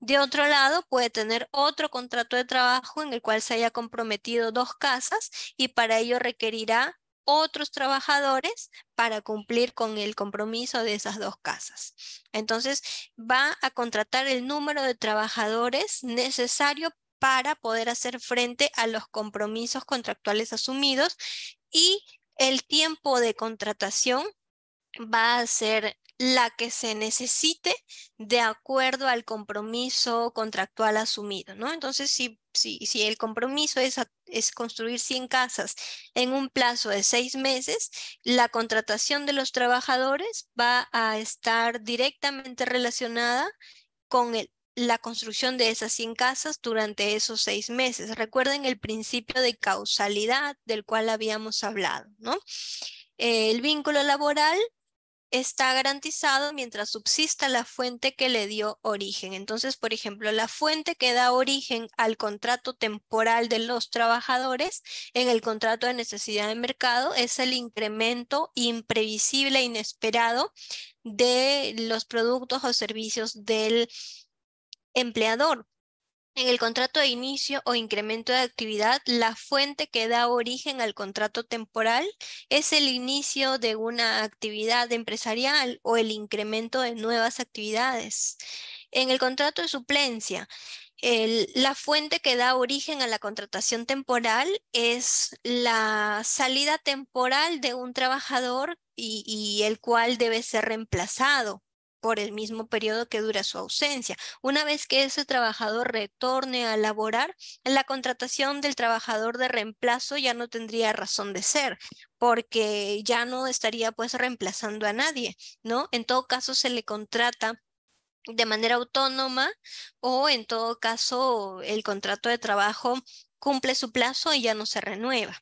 De otro lado, puede tener otro contrato de trabajo en el cual se haya comprometido dos casas y para ello requerirá otros trabajadores para cumplir con el compromiso de esas dos casas. Entonces, va a contratar el número de trabajadores necesario para poder hacer frente a los compromisos contractuales asumidos y el tiempo de contratación va a ser la que se necesite de acuerdo al compromiso contractual asumido, ¿no? Entonces, si, el compromiso es, es construir 100 casas en un plazo de seis meses, la contratación de los trabajadores va a estar directamente relacionada con la construcción de esas 100 casas durante esos seis meses. Recuerden el principio de causalidad del cual habíamos hablado, ¿no? el vínculo laboral está garantizado mientras subsista la fuente que le dio origen. Entonces, por ejemplo, la fuente que da origen al contrato temporal de los trabajadores en el contrato de necesidad de mercado es el incremento imprevisible e inesperado de los productos o servicios del empleador en el contrato de inicio o incremento de actividad, la fuente que da origen al contrato temporal es el inicio de una actividad empresarial o el incremento de nuevas actividades. En el contrato de suplencia, la fuente que da origen a la contratación temporal es la salida temporal de un trabajador y el cual debe ser reemplazado por el mismo periodo que dura su ausencia. Una vez que ese trabajador retorne a laborar, la contratación del trabajador de reemplazo ya no tendría razón de ser, porque ya no estaría pues reemplazando a nadie, ¿no? En todo caso se le contrata de manera autónoma o en todo caso el contrato de trabajo cumple su plazo y ya no se renueva.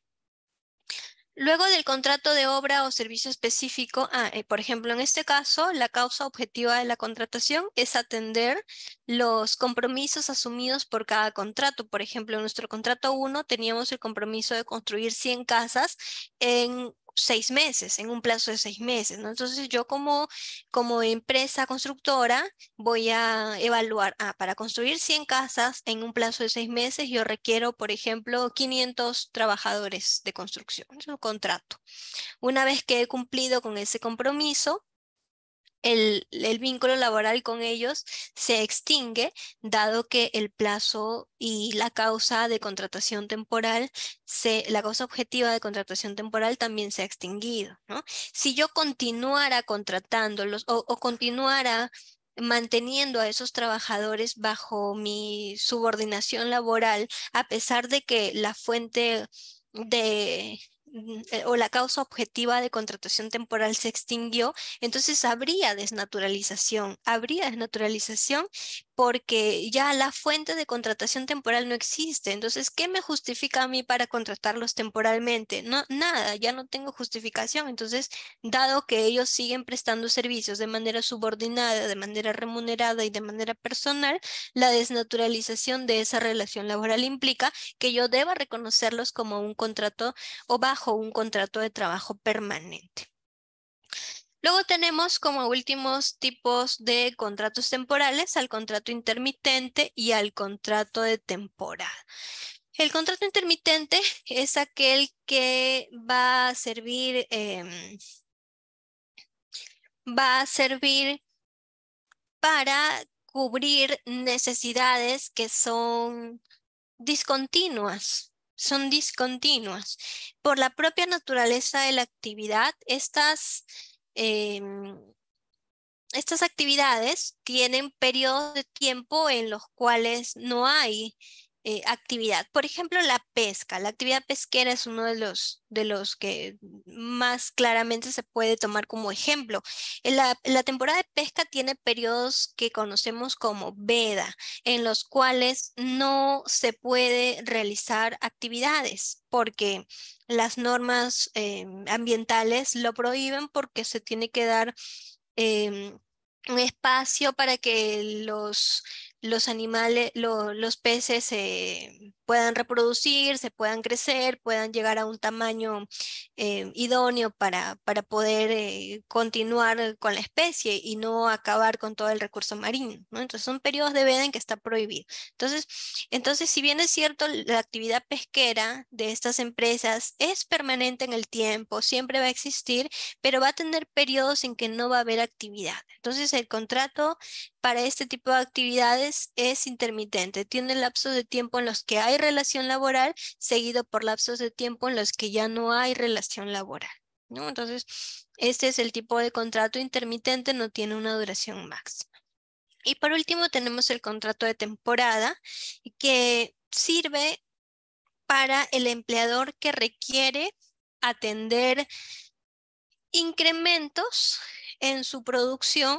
Luego del contrato de obra o servicio específico, ah, eh, por ejemplo, en este caso, la causa objetiva de la contratación es atender los compromisos asumidos por cada contrato. Por ejemplo, en nuestro contrato 1 teníamos el compromiso de construir 100 casas en seis meses, en un plazo de seis meses, Entonces yo como, como empresa constructora voy a evaluar, ah, para construir 100 casas en un plazo de seis meses yo requiero, por ejemplo, 500 trabajadores de construcción, un contrato. Una vez que he cumplido con ese compromiso, el, vínculo laboral con ellos se extingue, dado que el plazo y la causa de contratación temporal, se, la causa objetiva de contratación temporal también se ha extinguido. ¿no? Si yo continuara contratándolos o continuara manteniendo a esos trabajadores bajo mi subordinación laboral, a pesar de que la fuente de eh, o la causa objetiva de contratación temporal se extinguió, entonces habría desnaturalización, habría desnaturalización porque ya la fuente de contratación temporal no existe. Entonces, ¿qué me justifica a mí para contratarlos temporalmente? No, nada, ya no tengo justificación. Entonces, dado que ellos siguen prestando servicios de manera subordinada, de manera remunerada y de manera personal, la desnaturalización de esa relación laboral implica que yo deba reconocerlos como un contrato o bajo un contrato de trabajo permanente. Luego tenemos como últimos tipos de contratos temporales al contrato intermitente y al contrato de temporada. El contrato intermitente es aquel que va a servir, em, va a servir para cubrir necesidades que son discontinuas, son discontinuas. Por la propia naturaleza de la actividad, estas, em, estas actividades tienen periodos de tiempo en los cuales no hay eh, actividad. Por ejemplo, la pesca. La actividad pesquera es uno de los, de los que más claramente se puede tomar como ejemplo. La, temporada de pesca tiene periodos que conocemos como veda, en los cuales no se puede realizar actividades porque las normas eh, ambientales lo prohíben porque se tiene que dar em, un espacio para que los los animales, los peces eh, puedan reproducir, se puedan crecer, puedan llegar a un tamaño eh, idóneo para, para poder eh, continuar con la especie y no acabar con todo el recurso marino. ¿no? Entonces son periodos de veda en que está prohibido. Entonces, entonces, si bien es cierto, la actividad pesquera de estas empresas es permanente en el tiempo, siempre va a existir, pero va a tener periodos en que no va a haber actividad. Entonces el contrato para este tipo de actividades es intermitente, tiene lapsos de tiempo en los que hay relación laboral, seguido por lapsos de tiempo en los que ya no hay relación laboral. Entonces, este es el tipo de contrato intermitente, no tiene una duración máxima. Y por último, tenemos el contrato de temporada, que sirve para el empleador que requiere atender incrementos en su producción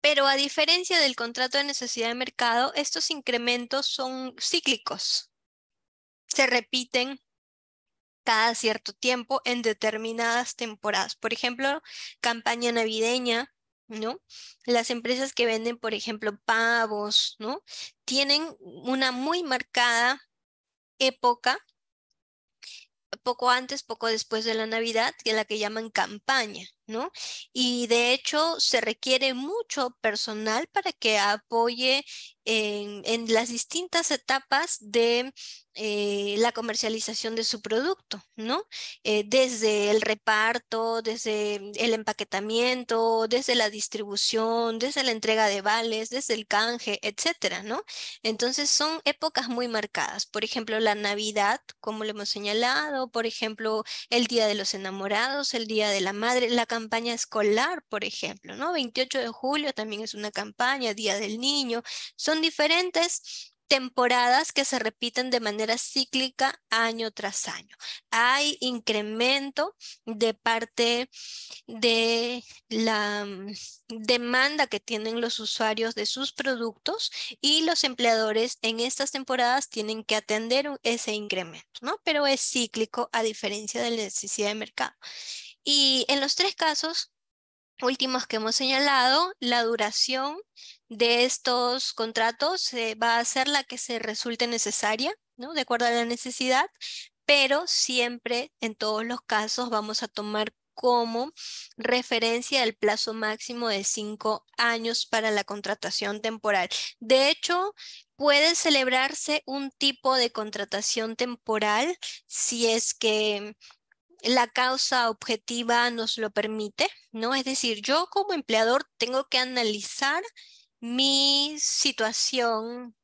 pero a diferencia del contrato de necesidad de mercado, estos incrementos son cíclicos. Se repiten cada cierto tiempo en determinadas temporadas. Por ejemplo, campaña navideña, ¿no? Las empresas que venden, por ejemplo, pavos, ¿no? Tienen una muy marcada época, poco antes, poco después de la Navidad, que es la que llaman campaña, y de hecho se requiere mucho personal para que apoye en, las distintas etapas de eh, la comercialización de su producto, ¿no? Eh, desde el reparto, desde mm, el empaquetamiento, desde la distribución, desde la entrega de vales, desde el canje, etcétera, ¿no? Entonces son épocas muy marcadas. Por ejemplo, la Navidad, como lo hemos señalado, por ejemplo, el Día de los Enamorados, el Día de la Madre, la campaña escolar, por ejemplo, ¿no? 28 de julio también es una campaña, Día del Niño, son diferentes temporadas que se repiten de manera cíclica año tras año. Hay incremento de parte de la mm, demanda que tienen los usuarios de sus productos y los empleadores en estas temporadas tienen que atender ese incremento, ¿no? Pero es cíclico a diferencia de la necesidad de mercado. Y en los tres casos últimos que hemos señalado, la duración de estos contratos va a ser la que se resulte necesaria, ¿no? De acuerdo a la necesidad, pero siempre en todos los casos vamos a tomar como referencia el plazo máximo de cinco años para la contratación temporal. De hecho, puede celebrarse un tipo de contratación temporal si es que la causa objetiva nos lo permite, ¿no? Es decir, yo como empleador tengo que analizar mi situación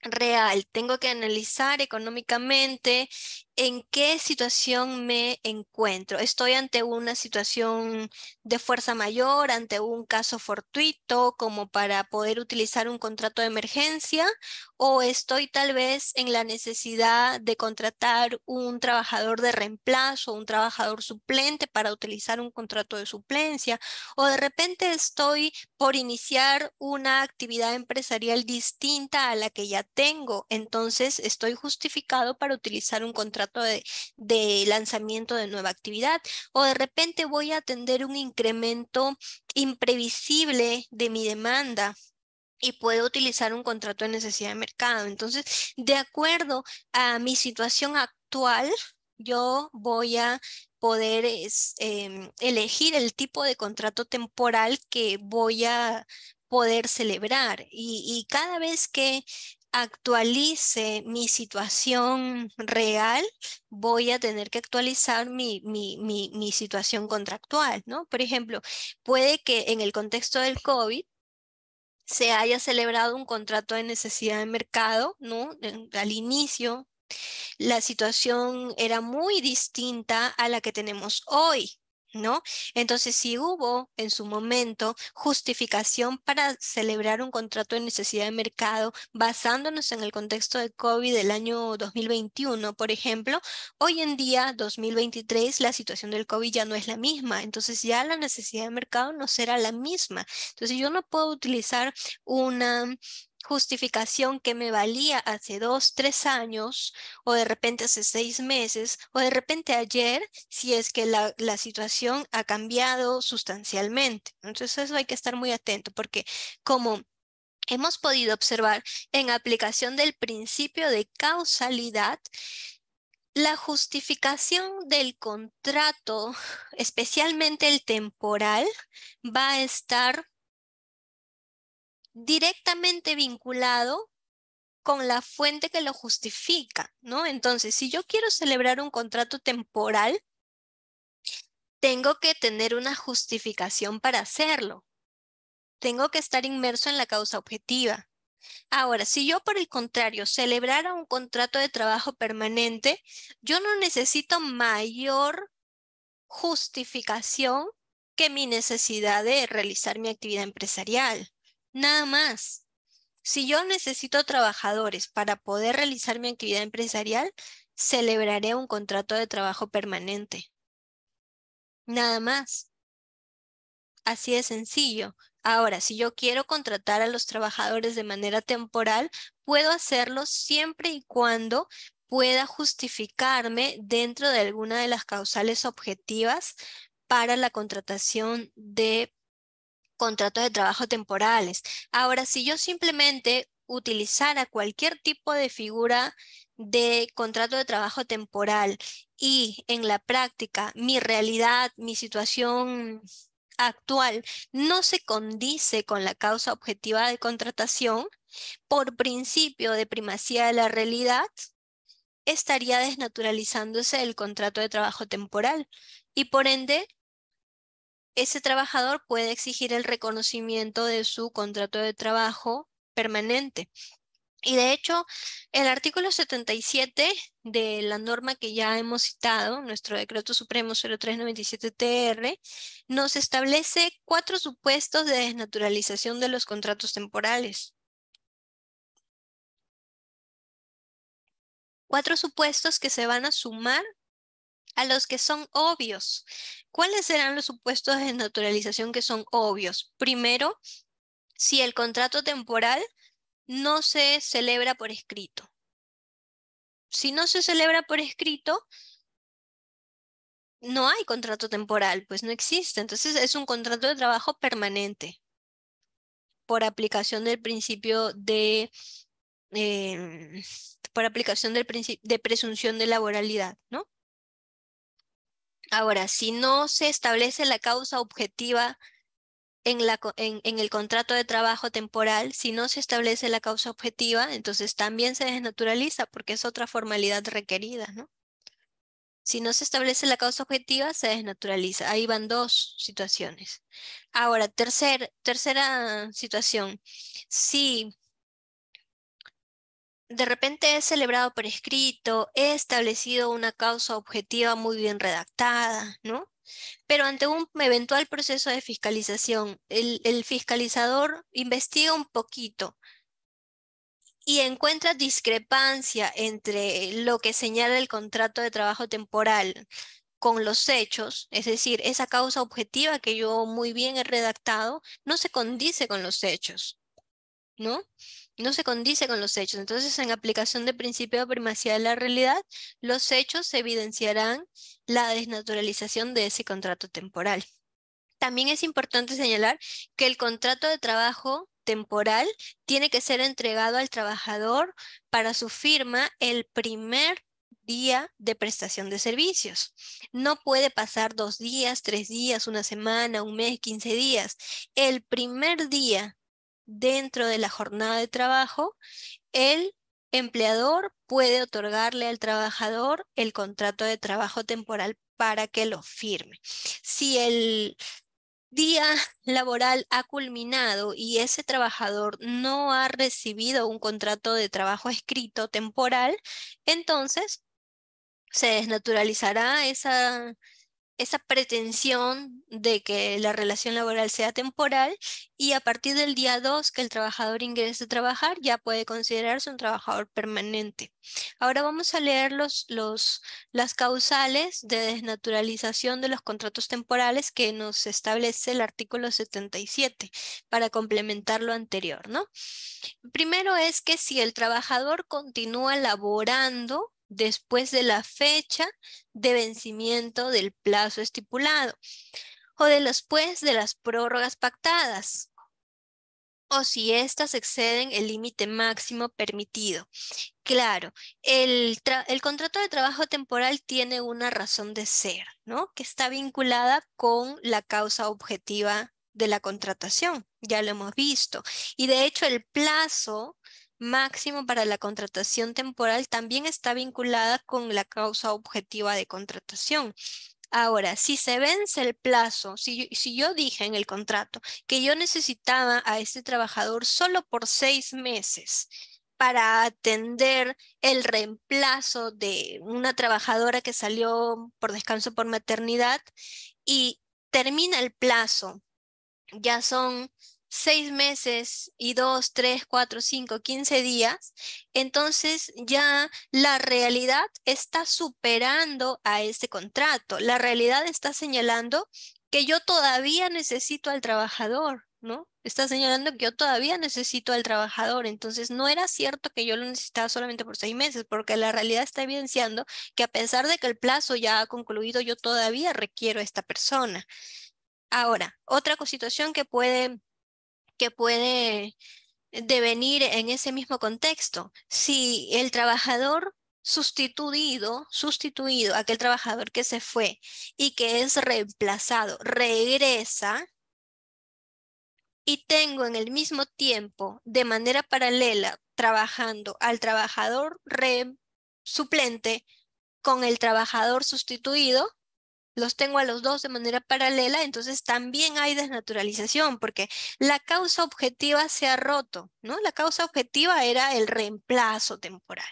real, tengo que analizar económicamente en qué situación me encuentro. Estoy ante una situación de fuerza mayor, ante un caso fortuito, como para poder utilizar un contrato de emergencia, o estoy tal vez en la necesidad de contratar un trabajador de reemplazo, un trabajador suplente para utilizar un contrato de suplencia, o de repente estoy por iniciar una actividad empresarial distinta a la que ya tengo, entonces estoy justificado para utilizar un contrato de, lanzamiento de nueva actividad, o de repente voy a atender un incremento imprevisible de mi demanda y puedo utilizar un contrato de necesidad de mercado. Entonces, de acuerdo a mi situación actual, yo voy a poder em, elegir el tipo de contrato temporal que voy a poder celebrar. Y, y cada vez que actualice mi situación real, voy a tener que actualizar mi, situación contractual, ¿no? Por ejemplo, puede que en el contexto del COVID se haya celebrado un contrato de necesidad de mercado, ¿no? Al inicio, la situación era muy distinta a la que tenemos hoy. ¿no? Entonces, si hubo en su momento justificación para celebrar un contrato de necesidad de mercado basándonos en el contexto de COVID del año 2021, por ejemplo, hoy en día, 2023, la situación del COVID ya no es la misma, entonces ya la necesidad de mercado no será la misma. Entonces, yo no puedo utilizar una justificación que me valía hace dos, tres años, o de repente hace seis meses, o de repente ayer, si es que la, situación ha cambiado sustancialmente. Entonces eso hay que estar muy atento porque como hemos podido observar en aplicación del principio de causalidad, la justificación del contrato, especialmente el temporal, va a estar directamente vinculado con la fuente que lo justifica, ¿no? Entonces, si yo quiero celebrar un contrato temporal, tengo que tener una justificación para hacerlo. Tengo que estar inmerso en la causa objetiva. Ahora, si yo por el contrario celebrara un contrato de trabajo permanente, yo no necesito mayor justificación que mi necesidad de realizar mi actividad empresarial. Nada más. Si yo necesito trabajadores para poder realizar mi actividad empresarial, celebraré un contrato de trabajo permanente. Nada más. Así de sencillo. Ahora, si yo quiero contratar a los trabajadores de manera temporal, puedo hacerlo siempre y cuando pueda justificarme dentro de alguna de las causales objetivas para la contratación de contratos de trabajo temporales. Ahora, si yo simplemente utilizara cualquier tipo de figura de contrato de trabajo temporal y en la práctica mi realidad, mi situación actual no se condice con la causa objetiva de contratación, por principio de primacía de la realidad, estaría desnaturalizándose el contrato de trabajo temporal y por ende ese trabajador puede exigir el reconocimiento de su contrato de trabajo permanente. Y de hecho, el artículo 77 de la norma que ya hemos citado, nuestro decreto supremo 0397-TR, nos establece cuatro supuestos de desnaturalización de los contratos temporales. Cuatro supuestos que se van a sumar a los que son obvios. ¿Cuáles serán los supuestos de naturalización que son obvios? Primero, si el contrato temporal no se celebra por escrito. Si no se celebra por escrito, no hay contrato temporal, pues no existe. Entonces es un contrato de trabajo permanente por aplicación del principio de em, por aplicación del principio de presunción de laboralidad, ¿no? Ahora, si no se establece la causa objetiva en, el contrato de trabajo temporal, si no se establece la causa objetiva, entonces también se desnaturaliza porque es otra formalidad requerida, ¿no? Si no se establece la causa objetiva, se desnaturaliza. Ahí van dos situaciones. Ahora, tercer, tercera situación. Si de repente he celebrado por escrito, he establecido una causa objetiva muy bien redactada, ¿no? Pero ante un eventual proceso de fiscalización, el, el fiscalizador investiga un poquito y encuentra discrepancia entre lo que señala el contrato de trabajo temporal con los hechos, es decir, esa causa objetiva que yo muy bien he redactado, no se condice con los hechos, ¿no? no se condice con los hechos. Entonces, en aplicación del principio de primacía de la realidad, los hechos evidenciarán la desnaturalización de ese contrato temporal. También es importante señalar que el contrato de trabajo temporal tiene que ser entregado al trabajador para su firma el primer día de prestación de servicios. No puede pasar dos días, tres días, una semana, un mes, quince días. El primer día dentro de la jornada de trabajo, el empleador puede otorgarle al trabajador el contrato de trabajo temporal para que lo firme. Si el día laboral ha culminado y ese trabajador no ha recibido un contrato de trabajo escrito temporal, entonces se desnaturalizará esa, esa pretensión de que la relación laboral sea temporal y a partir del día 2 que el trabajador ingrese a trabajar ya puede considerarse un trabajador permanente. Ahora vamos a leer los, los, las causales de desnaturalización de los contratos temporales que nos establece el artículo 77 para complementar lo anterior. ¿no? Primero es que si el trabajador continúa laborando después de la fecha de vencimiento del plazo estipulado o de después pues, de las prórrogas pactadas o si éstas exceden el límite máximo permitido. Claro, el, el, contrato de trabajo temporal tiene una razón de ser, ¿no? Que está vinculada con la causa objetiva de la contratación, ya lo hemos visto. Y de hecho el plazo máximo para la contratación temporal también está vinculada con la causa objetiva de contratación. Ahora, si se vence el plazo, si, yo dije en el contrato que yo necesitaba a este trabajador solo por seis meses para atender el reemplazo de una trabajadora que salió por descanso por maternidad y termina el plazo, ya son seis meses y dos, tres, cuatro, cinco, quince días, entonces ya la realidad está superando a ese contrato. La realidad está señalando que yo todavía necesito al trabajador, ¿no? Está señalando que yo todavía necesito al trabajador, entonces no era cierto que yo lo necesitaba solamente por seis meses, porque la realidad está evidenciando que a pesar de que el plazo ya ha concluido, yo todavía requiero a esta persona. Ahora, otra situación que puede que puede devenir en ese mismo contexto. Si el trabajador sustituido, sustituido, aquel trabajador que se fue y que es reemplazado, regresa y tengo en el mismo tiempo, de manera paralela, trabajando al trabajador suplente con el trabajador sustituido, los tengo a los dos de manera paralela, entonces también hay desnaturalización, porque la causa objetiva se ha roto, ¿no? La causa objetiva era el reemplazo temporal.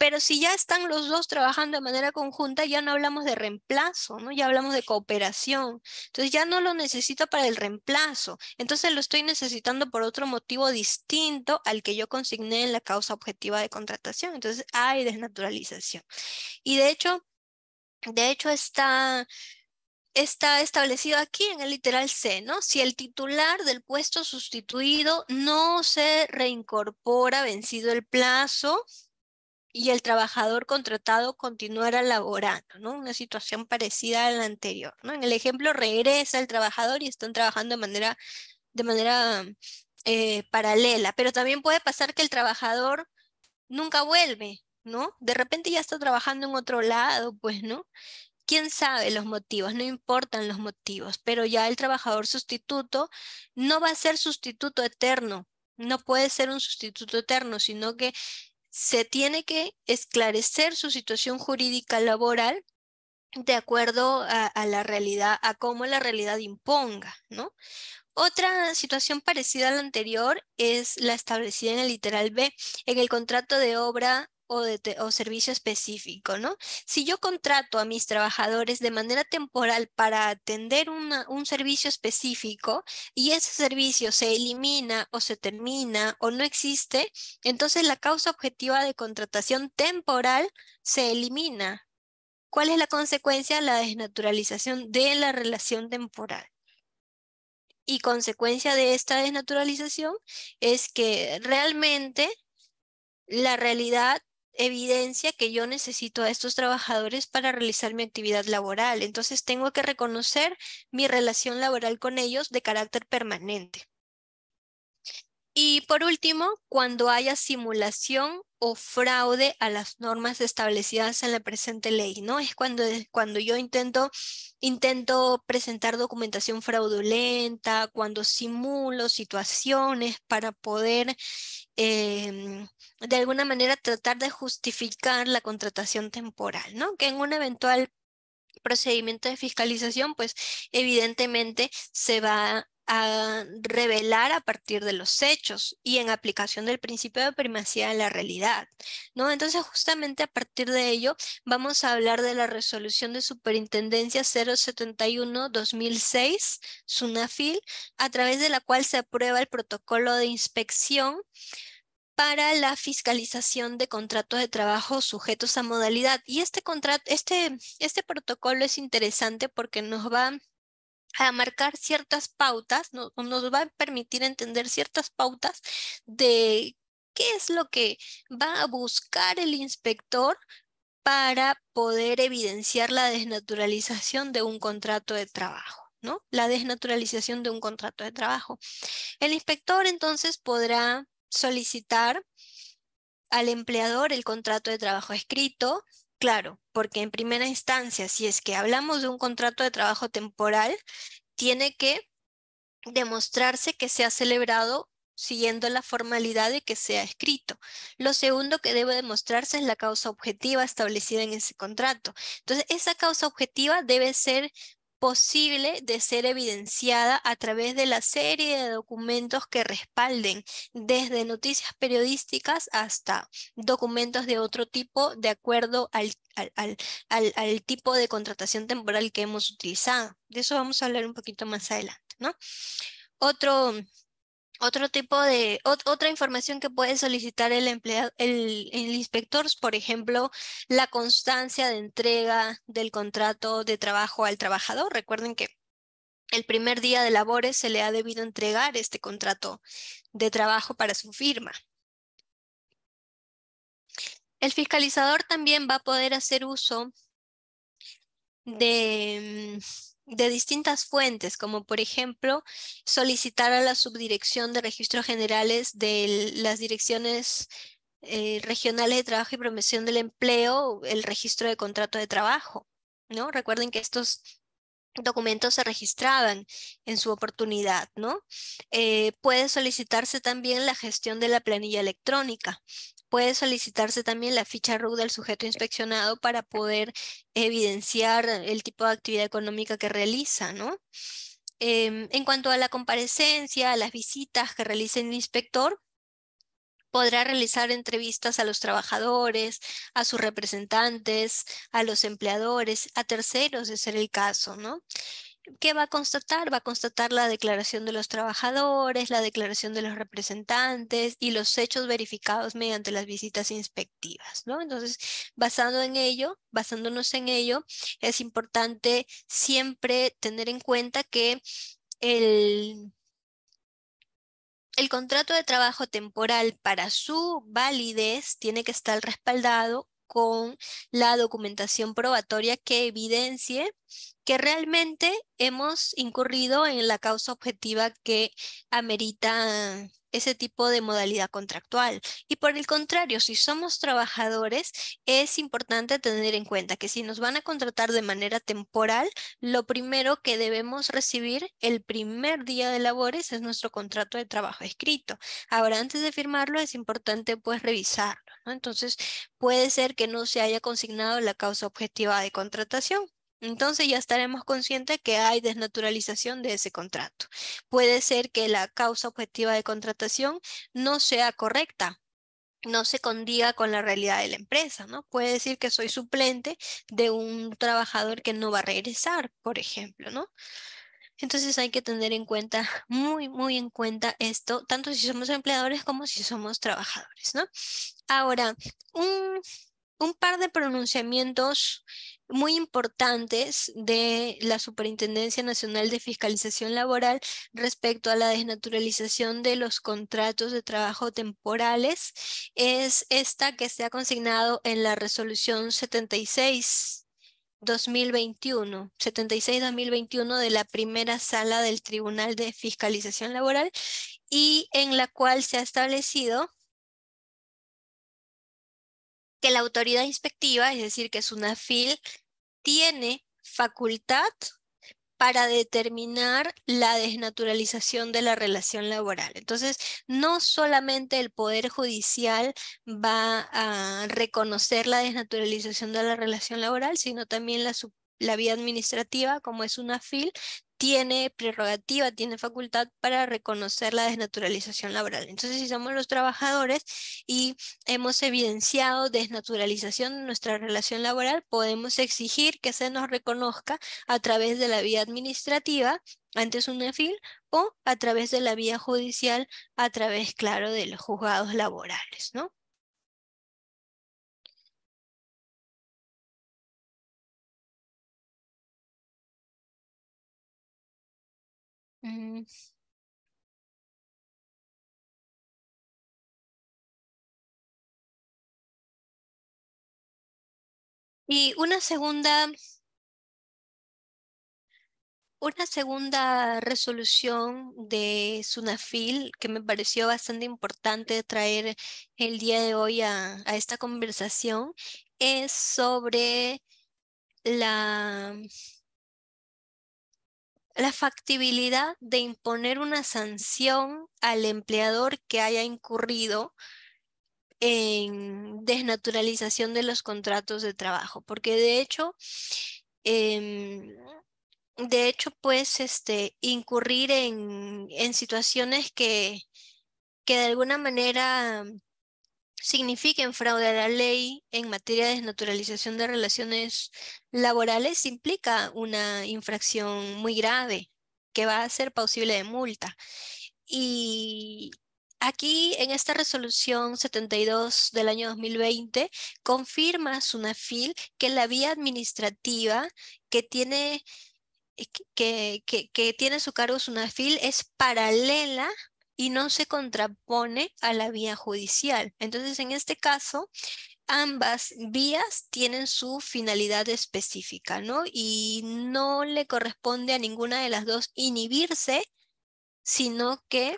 Pero si ya están los dos trabajando de manera conjunta, ya no hablamos de reemplazo, ¿no? Ya hablamos de cooperación. Entonces ya no lo necesito para el reemplazo. Entonces lo estoy necesitando por otro motivo distinto al que yo consigné en la causa objetiva de contratación. Entonces hay desnaturalización. Y de hecho, de hecho, está, está establecido aquí en el literal C, ¿no? Si el titular del puesto sustituido no se reincorpora vencido el plazo y el trabajador contratado continuará laborando, ¿no? Una situación parecida a la anterior, ¿no? En el ejemplo regresa el trabajador y están trabajando de manera, de manera eh, paralela, pero también puede pasar que el trabajador nunca vuelve, de repente ya está trabajando en otro lado, pues, ¿no? quién sabe los motivos, no importan los motivos, pero ya el trabajador sustituto no va a ser sustituto eterno, no puede ser un sustituto eterno, sino que se tiene que esclarecer su situación jurídica laboral de acuerdo a, a la realidad, a cómo la realidad imponga, ¿no? Otra situación parecida a la anterior es la establecida en el literal B. En el contrato de obra o, servicio específico, ¿no? Si yo contrato a mis trabajadores de manera temporal para atender un servicio específico y ese servicio se elimina o se termina o no existe, entonces la causa objetiva de contratación temporal se elimina. ¿Cuál es la consecuencia? La desnaturalización de la relación temporal y consecuencia de esta desnaturalización es que realmente la realidad evidencia que yo necesito a estos trabajadores para realizar mi actividad laboral. Entonces tengo que reconocer mi relación laboral con ellos de carácter permanente. Y por último, cuando haya simulación o fraude a las normas establecidas en la presente ley, ¿no? Es cuando, eh, cuando yo intento, intento presentar documentación fraudulenta, cuando simulo situaciones para poder Em, de alguna manera tratar de justificar la contratación temporal, ¿no? Que en un eventual procedimiento de fiscalización, pues evidentemente se va a revelar a partir de los hechos y en aplicación del principio de primacía de la realidad, ¿no? Entonces, justamente a partir de ello, vamos a hablar de la resolución de Superintendencia 071-2006, SUNAFIL, a través de la cual se aprueba el protocolo de inspección para la fiscalización de contratos de trabajo sujetos a modalidad. Y este, este, este protocolo es interesante porque nos va a marcar ciertas pautas, nos va a permitir entender ciertas pautas de qué es lo que va a buscar el inspector para poder evidenciar la desnaturalización de un contrato de trabajo. ¿no? La desnaturalización de un contrato de trabajo. El inspector entonces podrá solicitar al empleador el contrato de trabajo escrito, Claro, porque en primera instancia, si es que hablamos de un contrato de trabajo temporal, tiene que demostrarse que se ha celebrado siguiendo la formalidad de que se ha escrito. Lo segundo que debe demostrarse es la causa objetiva establecida en ese contrato. Entonces, esa causa objetiva debe ser posible de ser evidenciada a través de la serie de documentos que respalden, desde noticias periodísticas hasta documentos de otro tipo, de acuerdo al, al, al tipo de contratación temporal que hemos utilizado. De eso vamos a hablar un poquito más adelante, ¿no? Otro otro tipo de, otra información que puede solicitar el empleado, el, por ejemplo, la constancia de entrega del contrato de trabajo al trabajador. Recuerden que el primer día de labores se le ha debido entregar este contrato de trabajo para su firma. El fiscalizador también va a poder hacer uso de de distintas fuentes, como por ejemplo solicitar a la subdirección de registros generales de las direcciones eh, regionales de trabajo y promoción del empleo el registro de contrato de trabajo. ¿no? Recuerden que estos documentos se registraban en su oportunidad, ¿no? Eh, puede solicitarse también la gestión de la planilla electrónica, Puede solicitarse también la ficha RUC del sujeto inspeccionado para poder evidenciar el tipo de actividad económica que realiza, ¿no? Em, en cuanto a la comparecencia, a las visitas que realice el inspector, podrá realizar entrevistas a los trabajadores, a sus representantes, a los empleadores, a terceros, de ser el caso, ¿no? ¿qué va a constatar? Va a constatar la declaración de los trabajadores, la declaración de los representantes y los hechos verificados mediante las visitas inspectivas, ¿no? Entonces, basado en ello, basándonos en ello, es importante siempre tener en cuenta que el, el contrato de trabajo temporal para su validez tiene que estar respaldado con la documentación probatoria que evidencie que realmente hemos incurrido en la causa objetiva que amerita ese tipo de modalidad contractual. Y por el contrario, si somos trabajadores, es importante tener en cuenta que si nos van a contratar de manera temporal, lo primero que debemos recibir el primer día de labores es nuestro contrato de trabajo escrito. Ahora, antes de firmarlo, es importante pues revisar entonces, puede ser que no se haya consignado la causa objetiva de contratación. Entonces ya estaremos conscientes que hay desnaturalización de ese contrato. Puede ser que la causa objetiva de contratación no sea correcta, no se condiga con la realidad de la empresa, ¿no? Puede decir que soy suplente de un trabajador que no va a regresar, por ejemplo, ¿no? Entonces hay que tener en cuenta, muy, muy en cuenta esto, tanto si somos empleadores como si somos trabajadores, ¿no? Ahora, un, par de pronunciamientos muy importantes de la Superintendencia Nacional de Fiscalización Laboral respecto a la desnaturalización de los contratos de trabajo temporales es esta que se ha consignado en la resolución 76 2021, 76-2021 de la primera sala del Tribunal de Fiscalización Laboral y en la cual se ha establecido que la autoridad inspectiva, es decir, que es una FIL, tiene facultad para determinar la desnaturalización de la relación laboral. Entonces, no solamente el Poder Judicial va a reconocer la desnaturalización de la relación laboral, sino también la, vía administrativa, como es una FIL, tiene prerrogativa, tiene facultad para reconocer la desnaturalización laboral. Entonces, si somos los trabajadores y hemos evidenciado desnaturalización de nuestra relación laboral, podemos exigir que se nos reconozca a través de la vía administrativa, antes un EFIL, o a través de la vía judicial, a través, claro, de los juzgados laborales, ¿no? Y una segunda, una segunda resolución de Sunafil que me pareció bastante importante traer el día de hoy a, a esta conversación es sobre la la factibilidad de imponer una sanción al empleador que haya incurrido en desnaturalización de los contratos de trabajo, porque de hecho, em, de hecho, pues, este, incurrir en, situaciones que, que de alguna manera signifiquen fraude a la ley en materia de desnaturalización de relaciones laborales implica una infracción muy grave que va a ser posible de multa. Y aquí en esta resolución 72 del año 2020 confirma SUNAFIL que la vía administrativa que tiene, que, que, tiene su cargo SUNAFIL es paralela y no se contrapone a la vía judicial. Entonces, en este caso, ambas vías tienen su finalidad específica, ¿no? Y no le corresponde a ninguna de las dos inhibirse, sino que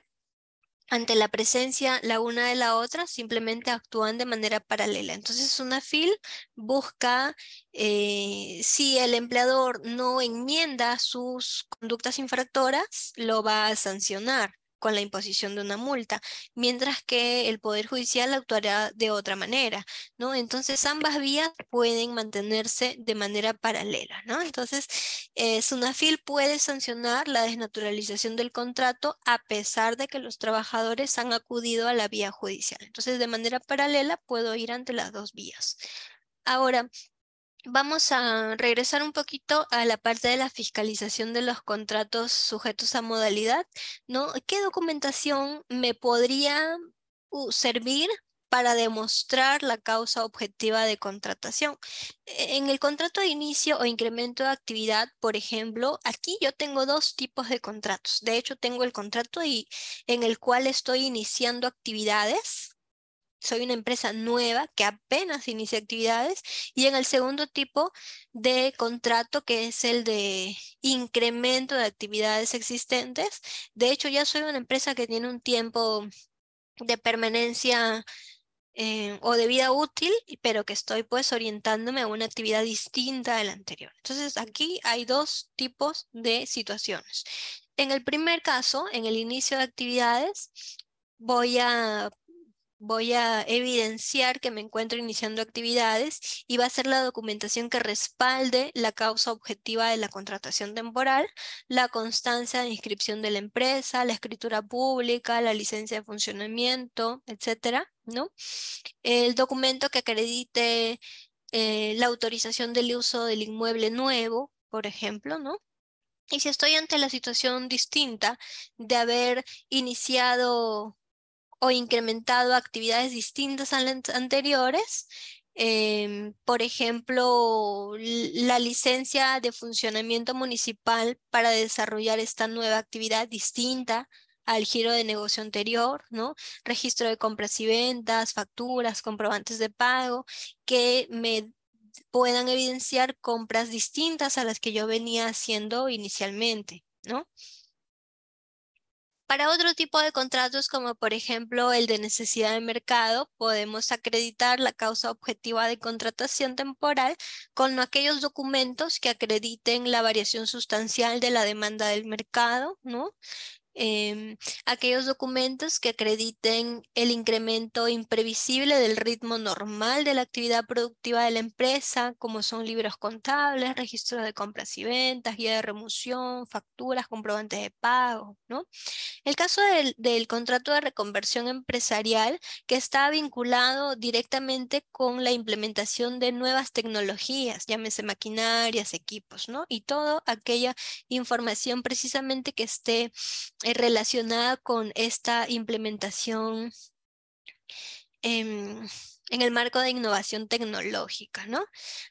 ante la presencia la una de la otra simplemente actúan de manera paralela. Entonces una FIL busca eh, si el empleador no enmienda sus conductas infractoras, lo va a sancionar con la imposición de una multa, mientras que el Poder Judicial actuará de otra manera, ¿no? Entonces ambas vías pueden mantenerse de manera paralela, ¿no? Entonces, eh, Sunafil puede sancionar la desnaturalización del contrato a pesar de que los trabajadores han acudido a la vía judicial. Entonces, de manera paralela puedo ir ante las dos vías. Ahora, Vamos a regresar un poquito a la parte de la fiscalización de los contratos sujetos a modalidad, ¿no? ¿Qué documentación me podría uh, servir para demostrar la causa objetiva de contratación. E-, en el contrato de inicio o incremento de actividad, por ejemplo, aquí yo tengo dos tipos de contratos. De hecho, tengo el contrato y, en el cual estoy iniciando actividades soy una empresa nueva que apenas inicia actividades y en el segundo tipo de contrato que es el de incremento de actividades existentes. De hecho, ya soy una empresa que tiene un tiempo de permanencia eh, o de vida útil, pero que estoy pues orientándome a una actividad distinta de la anterior. Entonces, aquí hay dos tipos de situaciones. En el primer caso, en el inicio de actividades, voy a voy a evidenciar que me encuentro iniciando actividades y va a ser la documentación que respalde la causa objetiva de la contratación temporal, la constancia de inscripción de la empresa, la escritura pública, la licencia de funcionamiento, etcétera, ¿no? El documento que acredite eh, la autorización del uso del inmueble nuevo, por ejemplo, ¿no? Y si estoy ante la situación distinta de haber iniciado o incrementado actividades distintas a las anteriores. Em, por ejemplo, la licencia de funcionamiento municipal para desarrollar esta nueva actividad distinta al giro de negocio anterior, ¿no? Registro de compras y ventas, facturas, comprobantes de pago, que me puedan evidenciar compras distintas a las que yo venía haciendo inicialmente, ¿no? Para otro tipo de contratos, como por ejemplo el de necesidad de mercado, podemos acreditar la causa objetiva de contratación temporal con aquellos documentos que acrediten la variación sustancial de la demanda del mercado, ¿no? Em, aquellos documentos que acrediten el incremento imprevisible del ritmo normal de la actividad productiva de la empresa, como son libros contables, registros de compras y ventas, guía de remoción, facturas, comprobantes de pago. ¿no? El caso del, del contrato de reconversión empresarial, que está vinculado directamente con la implementación de nuevas tecnologías, llámese maquinarias, equipos, ¿no? y toda aquella información precisamente que esté eh, relacionada con esta implementación en el marco de innovación tecnológica, ¿no?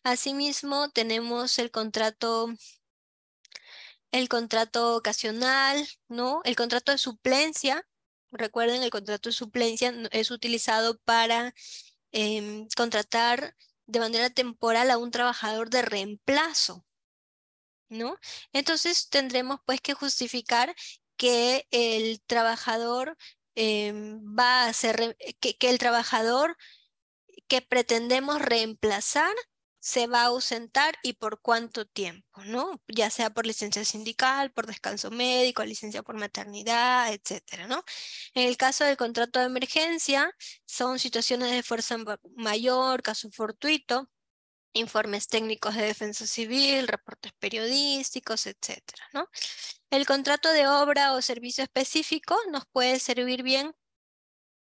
Asimismo, tenemos el contrato el contrato ocasional, ¿no? El contrato de suplencia, recuerden, el contrato de suplencia es utilizado para em, contratar de manera temporal a un trabajador de reemplazo, ¿no? Entonces tendremos pues que justificar que el trabajador eh, va a ser, eh, que, el trabajador que pretendemos reemplazar se va a ausentar y por cuánto tiempo, ¿no? Ya sea por licencia sindical, por descanso médico, licencia por maternidad, etcétera, ¿no? En el caso del contrato de emergencia, son situaciones de fuerza mayor, caso fortuito, informes técnicos de defensa civil, reportes periodísticos, etc. ¿no? El contrato de obra o servicio específico nos puede servir bien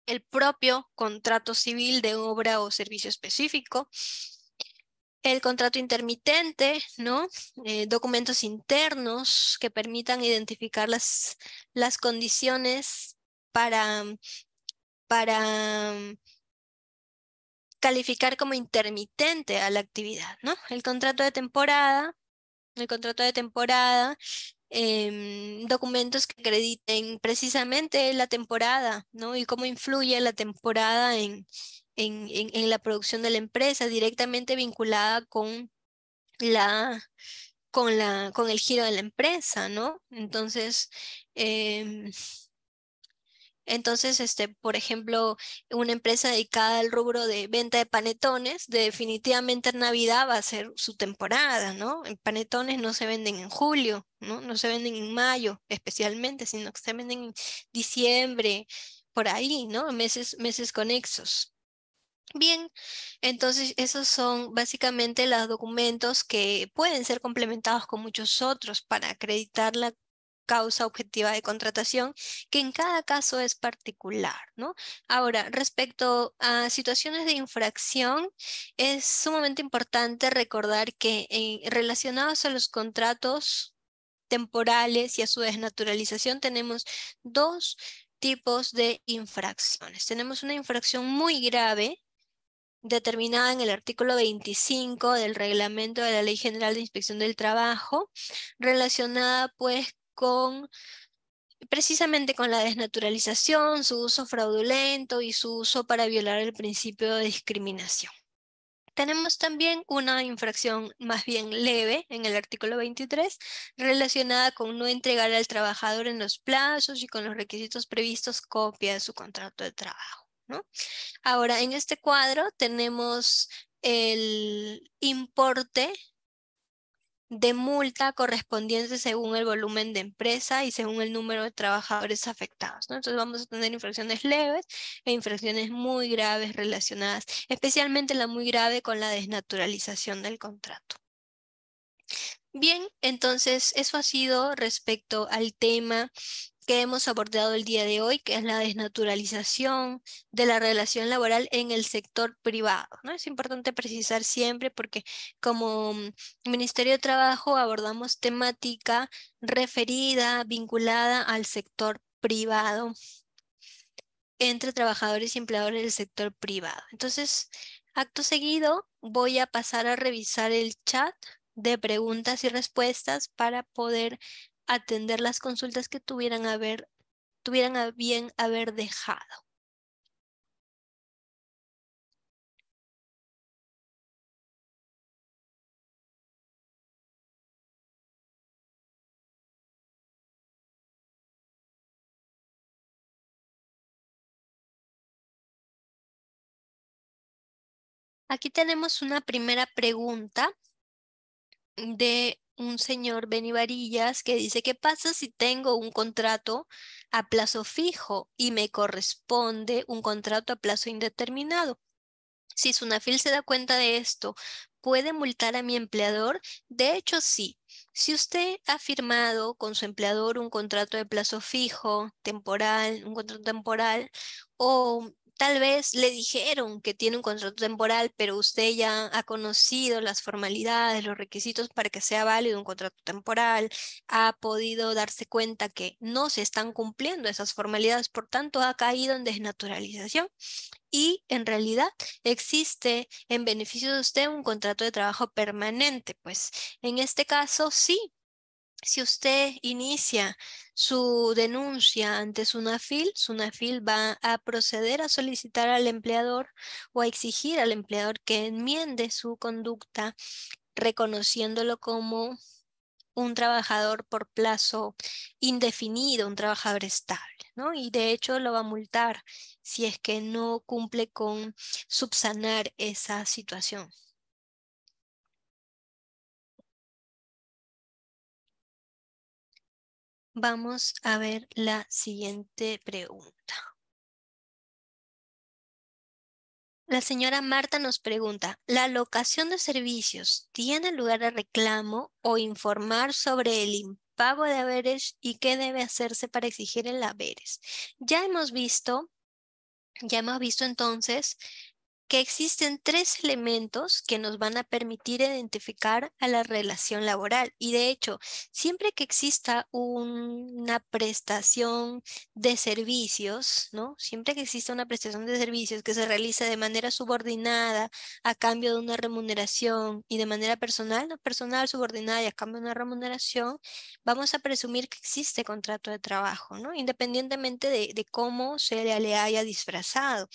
el propio contrato civil de obra o servicio específico, el contrato intermitente, ¿no? Eh, documentos internos que permitan identificar las, las condiciones para, para calificar como intermitente a la actividad, ¿no? El contrato de temporada, el contrato de temporada, em, documentos que acrediten precisamente la temporada, ¿no? Y cómo influye la temporada en, en, la producción de la empresa, directamente vinculada con la con, la, con el giro de la empresa, ¿no? Entonces, em, entonces, este, por ejemplo, una empresa dedicada al rubro de venta de panetones, definitivamente en Navidad va a ser su temporada, ¿no? panetones no se venden en julio, ¿no? No se venden en mayo especialmente, sino que se venden en diciembre, por ahí, ¿no? Meses, meses conexos. Bien, entonces esos son básicamente los documentos que pueden ser complementados con muchos otros para acreditar la causa objetiva de contratación, que en cada caso es particular, ¿no? Ahora, respecto a situaciones de infracción, es sumamente importante recordar que eh, relacionados a los contratos temporales y a su desnaturalización tenemos dos tipos de infracciones. Tenemos una infracción muy grave, determinada en el artículo 25 del reglamento de la Ley General de Inspección del Trabajo, relacionada pues con precisamente con la desnaturalización, su uso fraudulento y su uso para violar el principio de discriminación. Tenemos también una infracción más bien leve en el artículo 23 relacionada con no entregar al trabajador en los plazos y con los requisitos previstos copia de su contrato de trabajo. Ahora, en este cuadro tenemos el importe de multa correspondiente según el volumen de empresa y según el número de trabajadores afectados. Entonces vamos a tener infracciones leves e infracciones muy graves relacionadas, especialmente la muy grave con la desnaturalización del contrato. Bien, entonces eso ha sido respecto al tema que hemos abordado el día de hoy, que es la desnaturalización de la relación laboral en el sector privado. ¿no? Es importante precisar siempre porque como mm, Ministerio de Trabajo abordamos temática referida, vinculada al sector privado, entre trabajadores y empleadores del sector privado. Entonces, acto seguido, voy a pasar a revisar el chat de preguntas y respuestas para poder atender las consultas que tuvieran, ver tuvieran a bien haber dejado. Aquí tenemos una primera pregunta de un señor Benny Varillas que dice, ¿qué pasa si tengo un contrato a plazo fijo y me corresponde un contrato a plazo indeterminado? Si Sunafil se da cuenta de esto, ¿puede multar a mi empleador? De hecho, sí. Si usted ha firmado con su empleador un contrato de plazo fijo, temporal, un contrato temporal, o Tal vez le dijeron que tiene un contrato temporal, pero usted ya ha conocido las formalidades, los requisitos para que sea válido un contrato temporal, ha podido darse cuenta que no se están cumpliendo esas formalidades, por tanto ha caído en desnaturalización y en realidad existe en beneficio de usted un contrato de trabajo permanente. Pues en este caso sí, si usted inicia su denuncia ante SUNAFIL, SUNAFIL va a proceder a solicitar al empleador o a exigir al empleador que enmiende su conducta reconociéndolo como un trabajador por plazo indefinido, un trabajador estable, ¿no? Y de hecho lo va a multar si es que no cumple con subsanar esa situación. Vamos a ver la siguiente pregunta. La señora Marta nos pregunta, ¿la locación de servicios tiene lugar a reclamo o informar sobre el impago de haberes y qué debe hacerse para exigir el haberes? Ya hemos visto, ya hemos visto entonces que existen tres elementos que nos van a permitir identificar a la relación laboral. Y de hecho, siempre que exista una prestación de servicios, ¿no? Siempre que exista una prestación de servicios que se realiza de manera subordinada a cambio de una remuneración y de manera personal, personal, subordinada y a cambio de una remuneración, vamos a presumir que existe contrato de trabajo, ¿no? Independientemente de, de cómo se le haya disfrazado.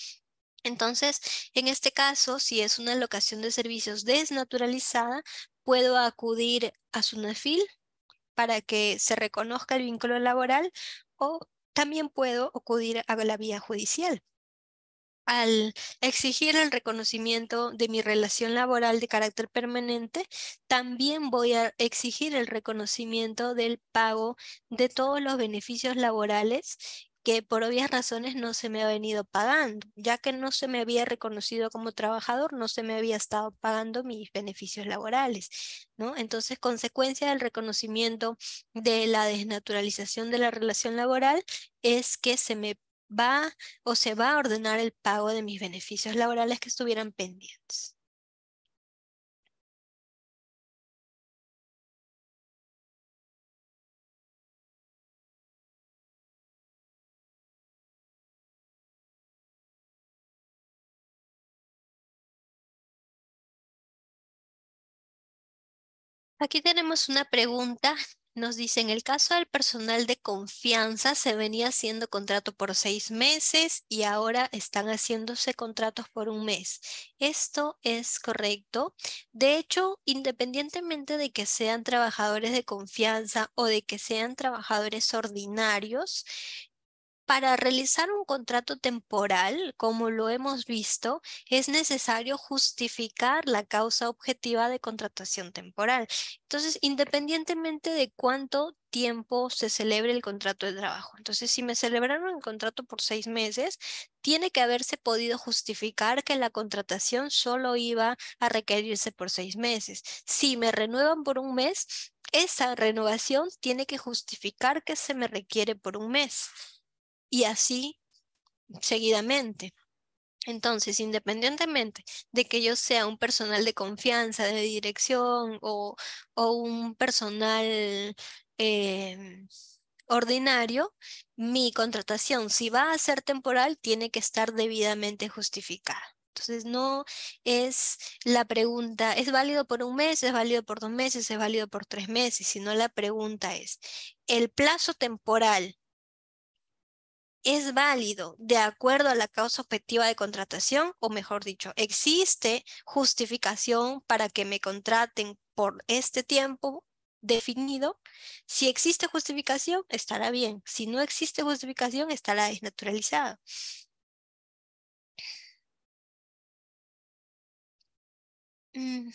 Entonces, en este caso, si es una locación de servicios desnaturalizada, puedo acudir a SUNAFIL para que se reconozca el vínculo laboral o también puedo acudir a la vía judicial. Al exigir el reconocimiento de mi relación laboral de carácter permanente, también voy a exigir el reconocimiento del pago de todos los beneficios laborales que por obvias razones no se me ha venido pagando, ya que no se me había reconocido como trabajador, no se me había estado pagando mis beneficios laborales, ¿no? Entonces, consecuencia del reconocimiento de la desnaturalización de la relación laboral es que se me va o se va a ordenar el pago de mis beneficios laborales que estuvieran pendientes. Aquí tenemos una pregunta. Nos dice, en el caso del personal de confianza, se venía haciendo contrato por seis meses y ahora están haciéndose contratos por un mes. Esto es correcto. De hecho, independientemente de que sean trabajadores de confianza o de que sean trabajadores ordinarios, para realizar un contrato temporal, como lo hemos visto, es necesario justificar la causa objetiva de contratación temporal. Entonces, independientemente de cuánto tiempo se celebre el contrato de trabajo. Entonces, si me celebraron el contrato por seis meses, tiene que haberse podido justificar que la contratación solo iba a requerirse por seis meses. Si me renuevan por un mes, esa renovación tiene que justificar que se me requiere por un mes y así seguidamente. Entonces, independientemente de que yo sea un personal de confianza, de dirección o, un personal eh, ordinario, mi contratación, si va a ser temporal, tiene que estar debidamente justificada. Entonces, no es la pregunta, ¿es válido por un mes? ¿Es válido por dos meses? ¿Es válido por tres meses? Sino la pregunta es, ¿el plazo temporal es válido de acuerdo a la causa objetiva de contratación, o mejor dicho, existe justificación para que me contraten por este tiempo definido. Si existe justificación, estará bien. Si no existe justificación, estará desnaturalizada. Mm.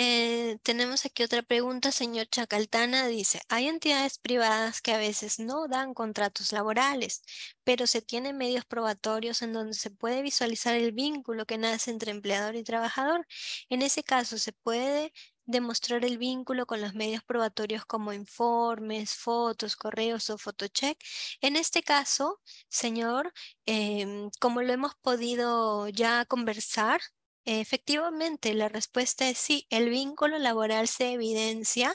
Eh, tenemos aquí otra pregunta, señor Chacaltana. Dice, hay entidades privadas que a veces no dan contratos laborales, pero se tienen medios probatorios en donde se puede visualizar el vínculo que nace entre empleador y trabajador. En ese caso, se puede demostrar el vínculo con los medios probatorios como informes, fotos, correos o fotocheck. En este caso, señor, em, como lo hemos podido ya conversar, Efectivamente, la respuesta es sí. El vínculo laboral se evidencia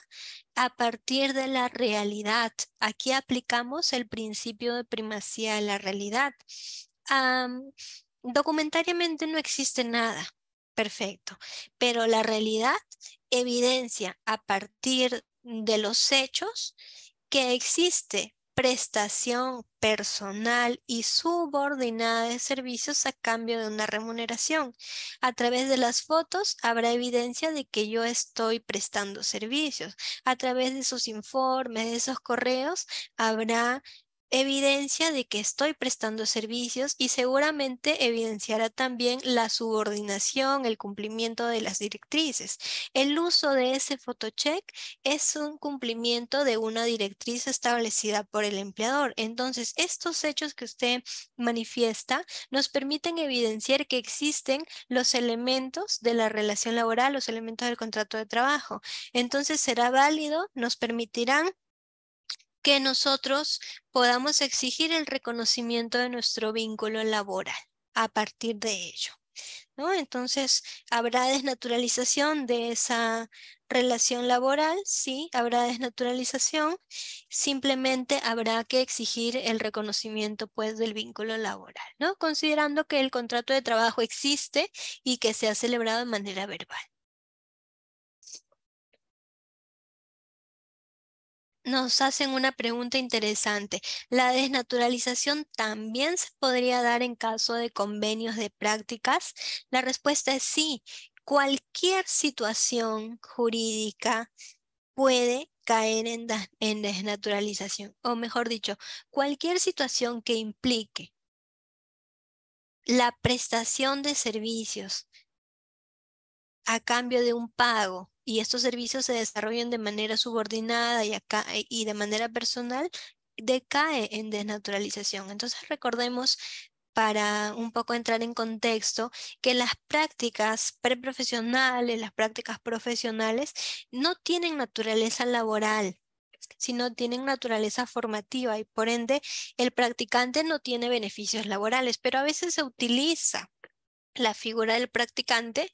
a partir de la realidad. Aquí aplicamos el principio de primacía de la realidad. documentariamente no existe nada, perfecto, pero la realidad evidencia a partir de los hechos que existe prestación personal y subordinada de servicios a cambio de una remuneración. A través de las fotos habrá evidencia de que yo estoy prestando servicios. A través de sus informes, de esos correos, habrá evidencia de que estoy prestando servicios y seguramente evidenciará también la subordinación, el cumplimiento de las directrices. El uso de ese photocheck es un cumplimiento de una directriz establecida por el empleador. Entonces, estos hechos que usted manifiesta nos permiten evidenciar que existen los elementos de la relación laboral, los elementos del contrato de trabajo. Entonces, será válido, nos permitirán que nosotros podamos exigir el reconocimiento de nuestro vínculo laboral a partir de ello. ¿no? Entonces, ¿habrá desnaturalización de esa relación laboral? Sí, habrá desnaturalización. Simplemente habrá que exigir el reconocimiento pues, del vínculo laboral, ¿no? considerando que el contrato de trabajo existe y que se ha celebrado de manera verbal. nos hacen una pregunta interesante. ¿La desnaturalización también se podría dar en caso de convenios de prácticas? La respuesta es sí. Cualquier situación jurídica puede caer en, desnaturalización, o mejor dicho, cualquier situación que implique la prestación de servicios a cambio de un pago y estos servicios se desarrollan de manera subordinada y, eh, y de manera personal, decae en desnaturalización. Entonces recordemos para un poco entrar en contexto, que las prácticas preprofesionales, las prácticas profesionales, no tienen naturaleza laboral, sino tienen naturaleza formativa y por ende el practicante no tiene beneficios laborales, pero a veces se utiliza la figura del practicante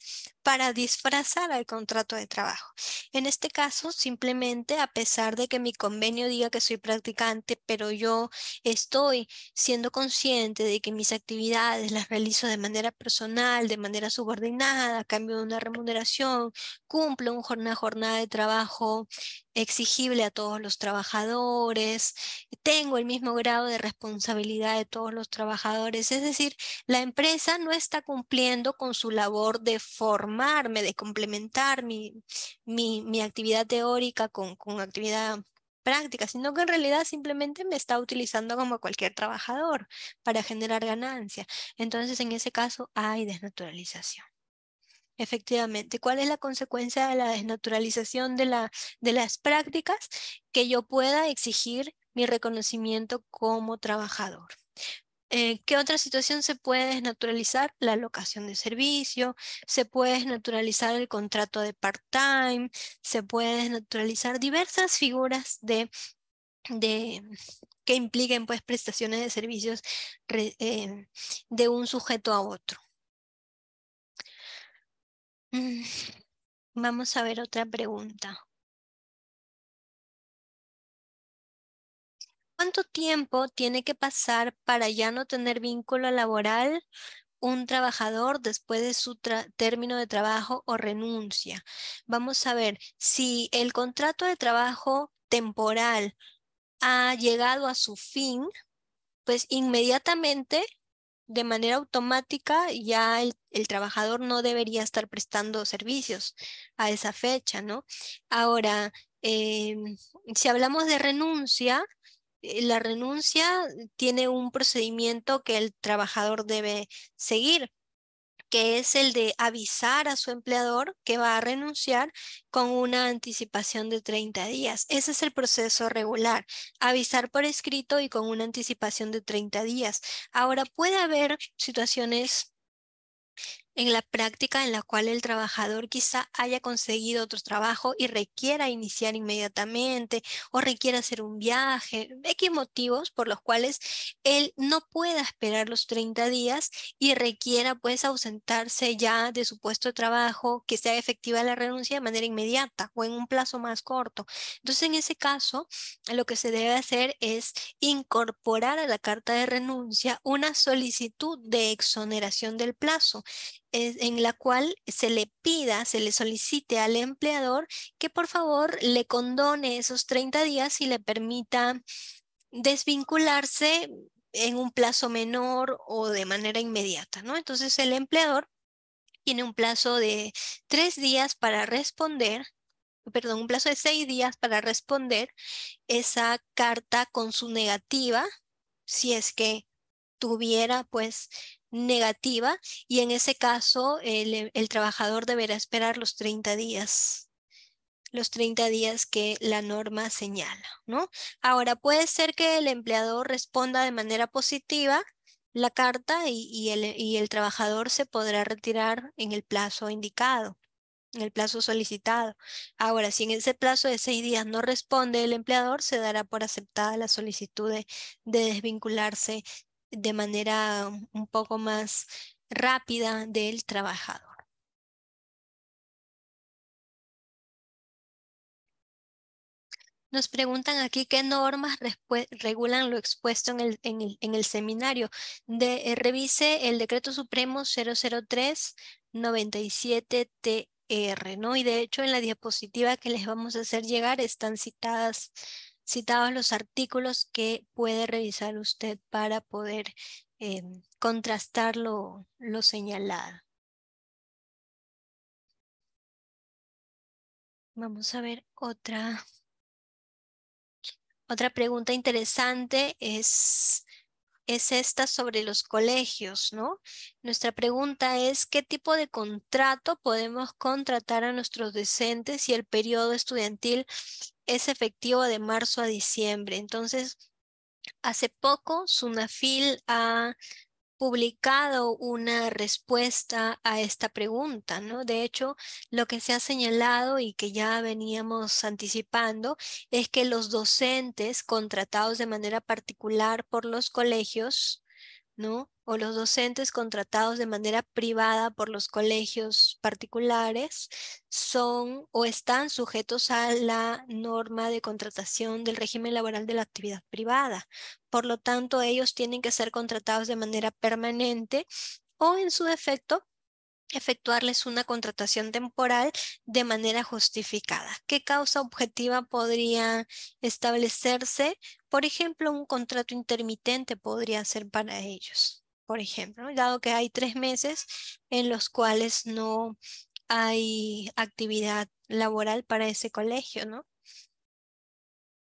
para disfrazar al contrato de trabajo. En este caso, simplemente a pesar de que mi convenio diga que soy practicante, pero yo estoy siendo consciente de que mis actividades las realizo de manera personal, de manera subordinada, cambio de una remuneración, cumplo una jornada de trabajo exigible a todos los trabajadores, tengo el mismo grado de responsabilidad de todos los trabajadores, es decir, la empresa no está cumpliendo con su labor de forma me de complementar mi, mi, actividad teórica con, actividad práctica, sino que en realidad simplemente me está utilizando como cualquier trabajador para generar ganancia. Entonces, en ese caso, hay desnaturalización. Efectivamente, ¿cuál es la consecuencia de la desnaturalización de, la, de las prácticas? Que yo pueda exigir mi reconocimiento como trabajador. Eh, ¿Qué otra situación se puede desnaturalizar? La locación de servicio, se puede desnaturalizar el contrato de part-time, se puede desnaturalizar diversas figuras de, que impliquen pues, prestaciones de servicios eh, de un sujeto a otro. Mm, vamos a ver otra pregunta. ¿Cuánto tiempo tiene que pasar para ya no tener vínculo laboral un trabajador después de su término de trabajo o renuncia? Vamos a ver, si el contrato de trabajo temporal ha llegado a su fin, pues inmediatamente de manera automática ya el, trabajador no debería estar prestando servicios a esa fecha, ¿no? Ahora, em, si hablamos de renuncia, eh, la renuncia tiene un procedimiento que el trabajador debe seguir que es el de avisar a su empleador que va a renunciar con una anticipación de 30 días. Ese es el proceso regular, avisar por escrito y con una anticipación de 30 días. Ahora puede haber situaciones en la práctica en la cual el trabajador quizá haya conseguido otro trabajo y requiera iniciar inmediatamente o requiera hacer un viaje, X motivos por los cuales él no pueda esperar los 30 días y requiera pues ausentarse ya de su puesto de trabajo, que sea efectiva la renuncia de manera inmediata o en un plazo más corto. Entonces en ese caso lo que se debe hacer es incorporar a la carta de renuncia una solicitud de exoneración del plazo en la cual se le pida, se le solicite al empleador que por favor le condone esos 30 días y le permita desvincularse en un plazo menor o de manera inmediata, ¿no? Entonces el empleador tiene un plazo de tres días para responder, perdón, un plazo de seis días para responder esa carta con su negativa, si es que tuviera pues negativa y en ese caso el, trabajador deberá esperar los 30 días, los 30 días que la norma señala, ¿no? Ahora, puede ser que el empleador responda de manera positiva la carta y, el, y el trabajador se podrá retirar en el plazo indicado en el plazo solicitado. Ahora, si en ese plazo de seis días no responde el empleador, se dará por aceptada la solicitud de desvincularse de manera un poco más rápida del trabajador. Nos preguntan aquí qué normas regulan lo expuesto en el, seminario. Eh, revise el Decreto Supremo 003-97-TR, ¿no? Y de hecho en la diapositiva que les vamos a hacer llegar están citadas citados los artículos que puede revisar usted para poder eh, contrastar lo, lo señalado. Vamos a ver otra. Otra pregunta interesante es, es esta sobre los colegios, ¿no? Nuestra pregunta es, ¿qué tipo de contrato podemos contratar a nuestros docentes si el periodo estudiantil es efectivo de marzo a diciembre. Entonces, hace poco Sunafil ha publicado una respuesta a esta pregunta, ¿no? De hecho, lo que se ha señalado y que ya veníamos anticipando es que los docentes contratados de manera particular por los colegios, ¿no? o los docentes contratados de manera privada por los colegios particulares son o están sujetos a la norma de contratación del régimen laboral de la actividad privada. Por lo tanto, ellos tienen que ser contratados de manera permanente o en su defecto efectuarles una contratación temporal de manera justificada. ¿Qué causa objetiva podría establecerse? Por ejemplo, un contrato intermitente podría ser para ellos por ejemplo, dado que hay tres meses en los cuales no hay actividad laboral para ese colegio, ¿no?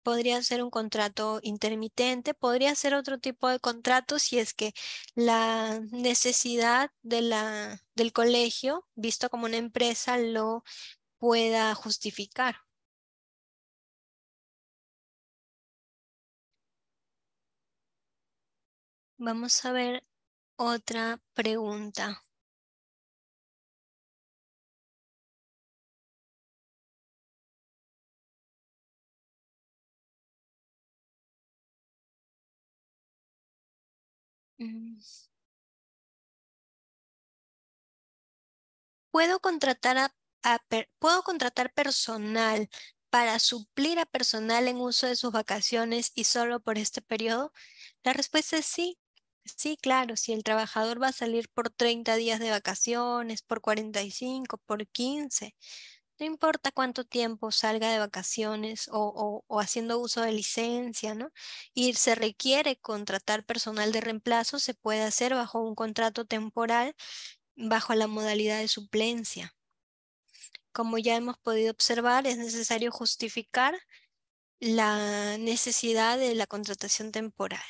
Podría ser un contrato intermitente, podría ser otro tipo de contrato si es que la necesidad de la, del colegio, visto como una empresa, lo pueda justificar. Vamos a ver otra pregunta. Mm. ¿Puedo contratar, ¿Puedo contratar personal para suplir a personal en uso de sus vacaciones y solo por este periodo? La respuesta es sí. Sí, claro, si el trabajador va a salir por 30 días de vacaciones, por 45, por 15, no importa cuánto tiempo salga de vacaciones o, haciendo uso de licencia, ¿no? Y se requiere contratar personal de reemplazo, se puede hacer bajo un contrato temporal, bajo la modalidad de suplencia. Como ya hemos podido observar, es necesario justificar la necesidad de la contratación temporal.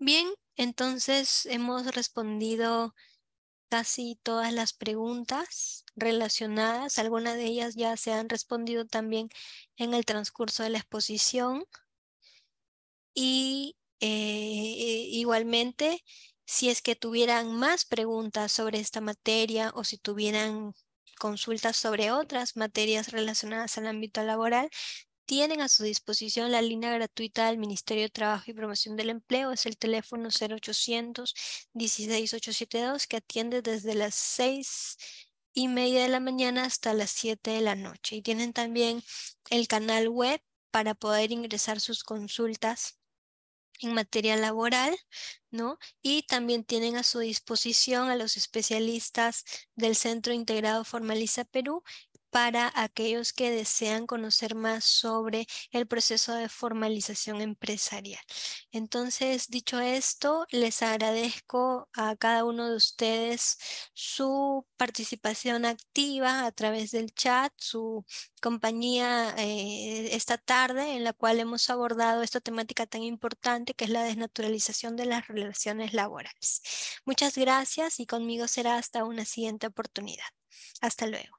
Bien, entonces hemos respondido casi todas las preguntas relacionadas. Algunas de ellas ya se han respondido también en el transcurso de la exposición. Y eh, igualmente, si es que tuvieran más preguntas sobre esta materia o si tuvieran consultas sobre otras materias relacionadas al ámbito laboral, tienen a su disposición la línea gratuita del Ministerio de Trabajo y Promoción del Empleo, es el teléfono 0800 16872 que atiende desde las seis y media de la mañana hasta las siete de la noche. Y tienen también el canal web para poder ingresar sus consultas en materia laboral, ¿no? Y también tienen a su disposición a los especialistas del Centro Integrado Formaliza Perú para aquellos que desean conocer más sobre el proceso de formalización empresarial. Entonces, dicho esto, les agradezco a cada uno de ustedes su participación activa a través del chat, su compañía eh, esta tarde en la cual hemos abordado esta temática tan importante que es la desnaturalización de las relaciones laborales. Muchas gracias y conmigo será hasta una siguiente oportunidad. Hasta luego.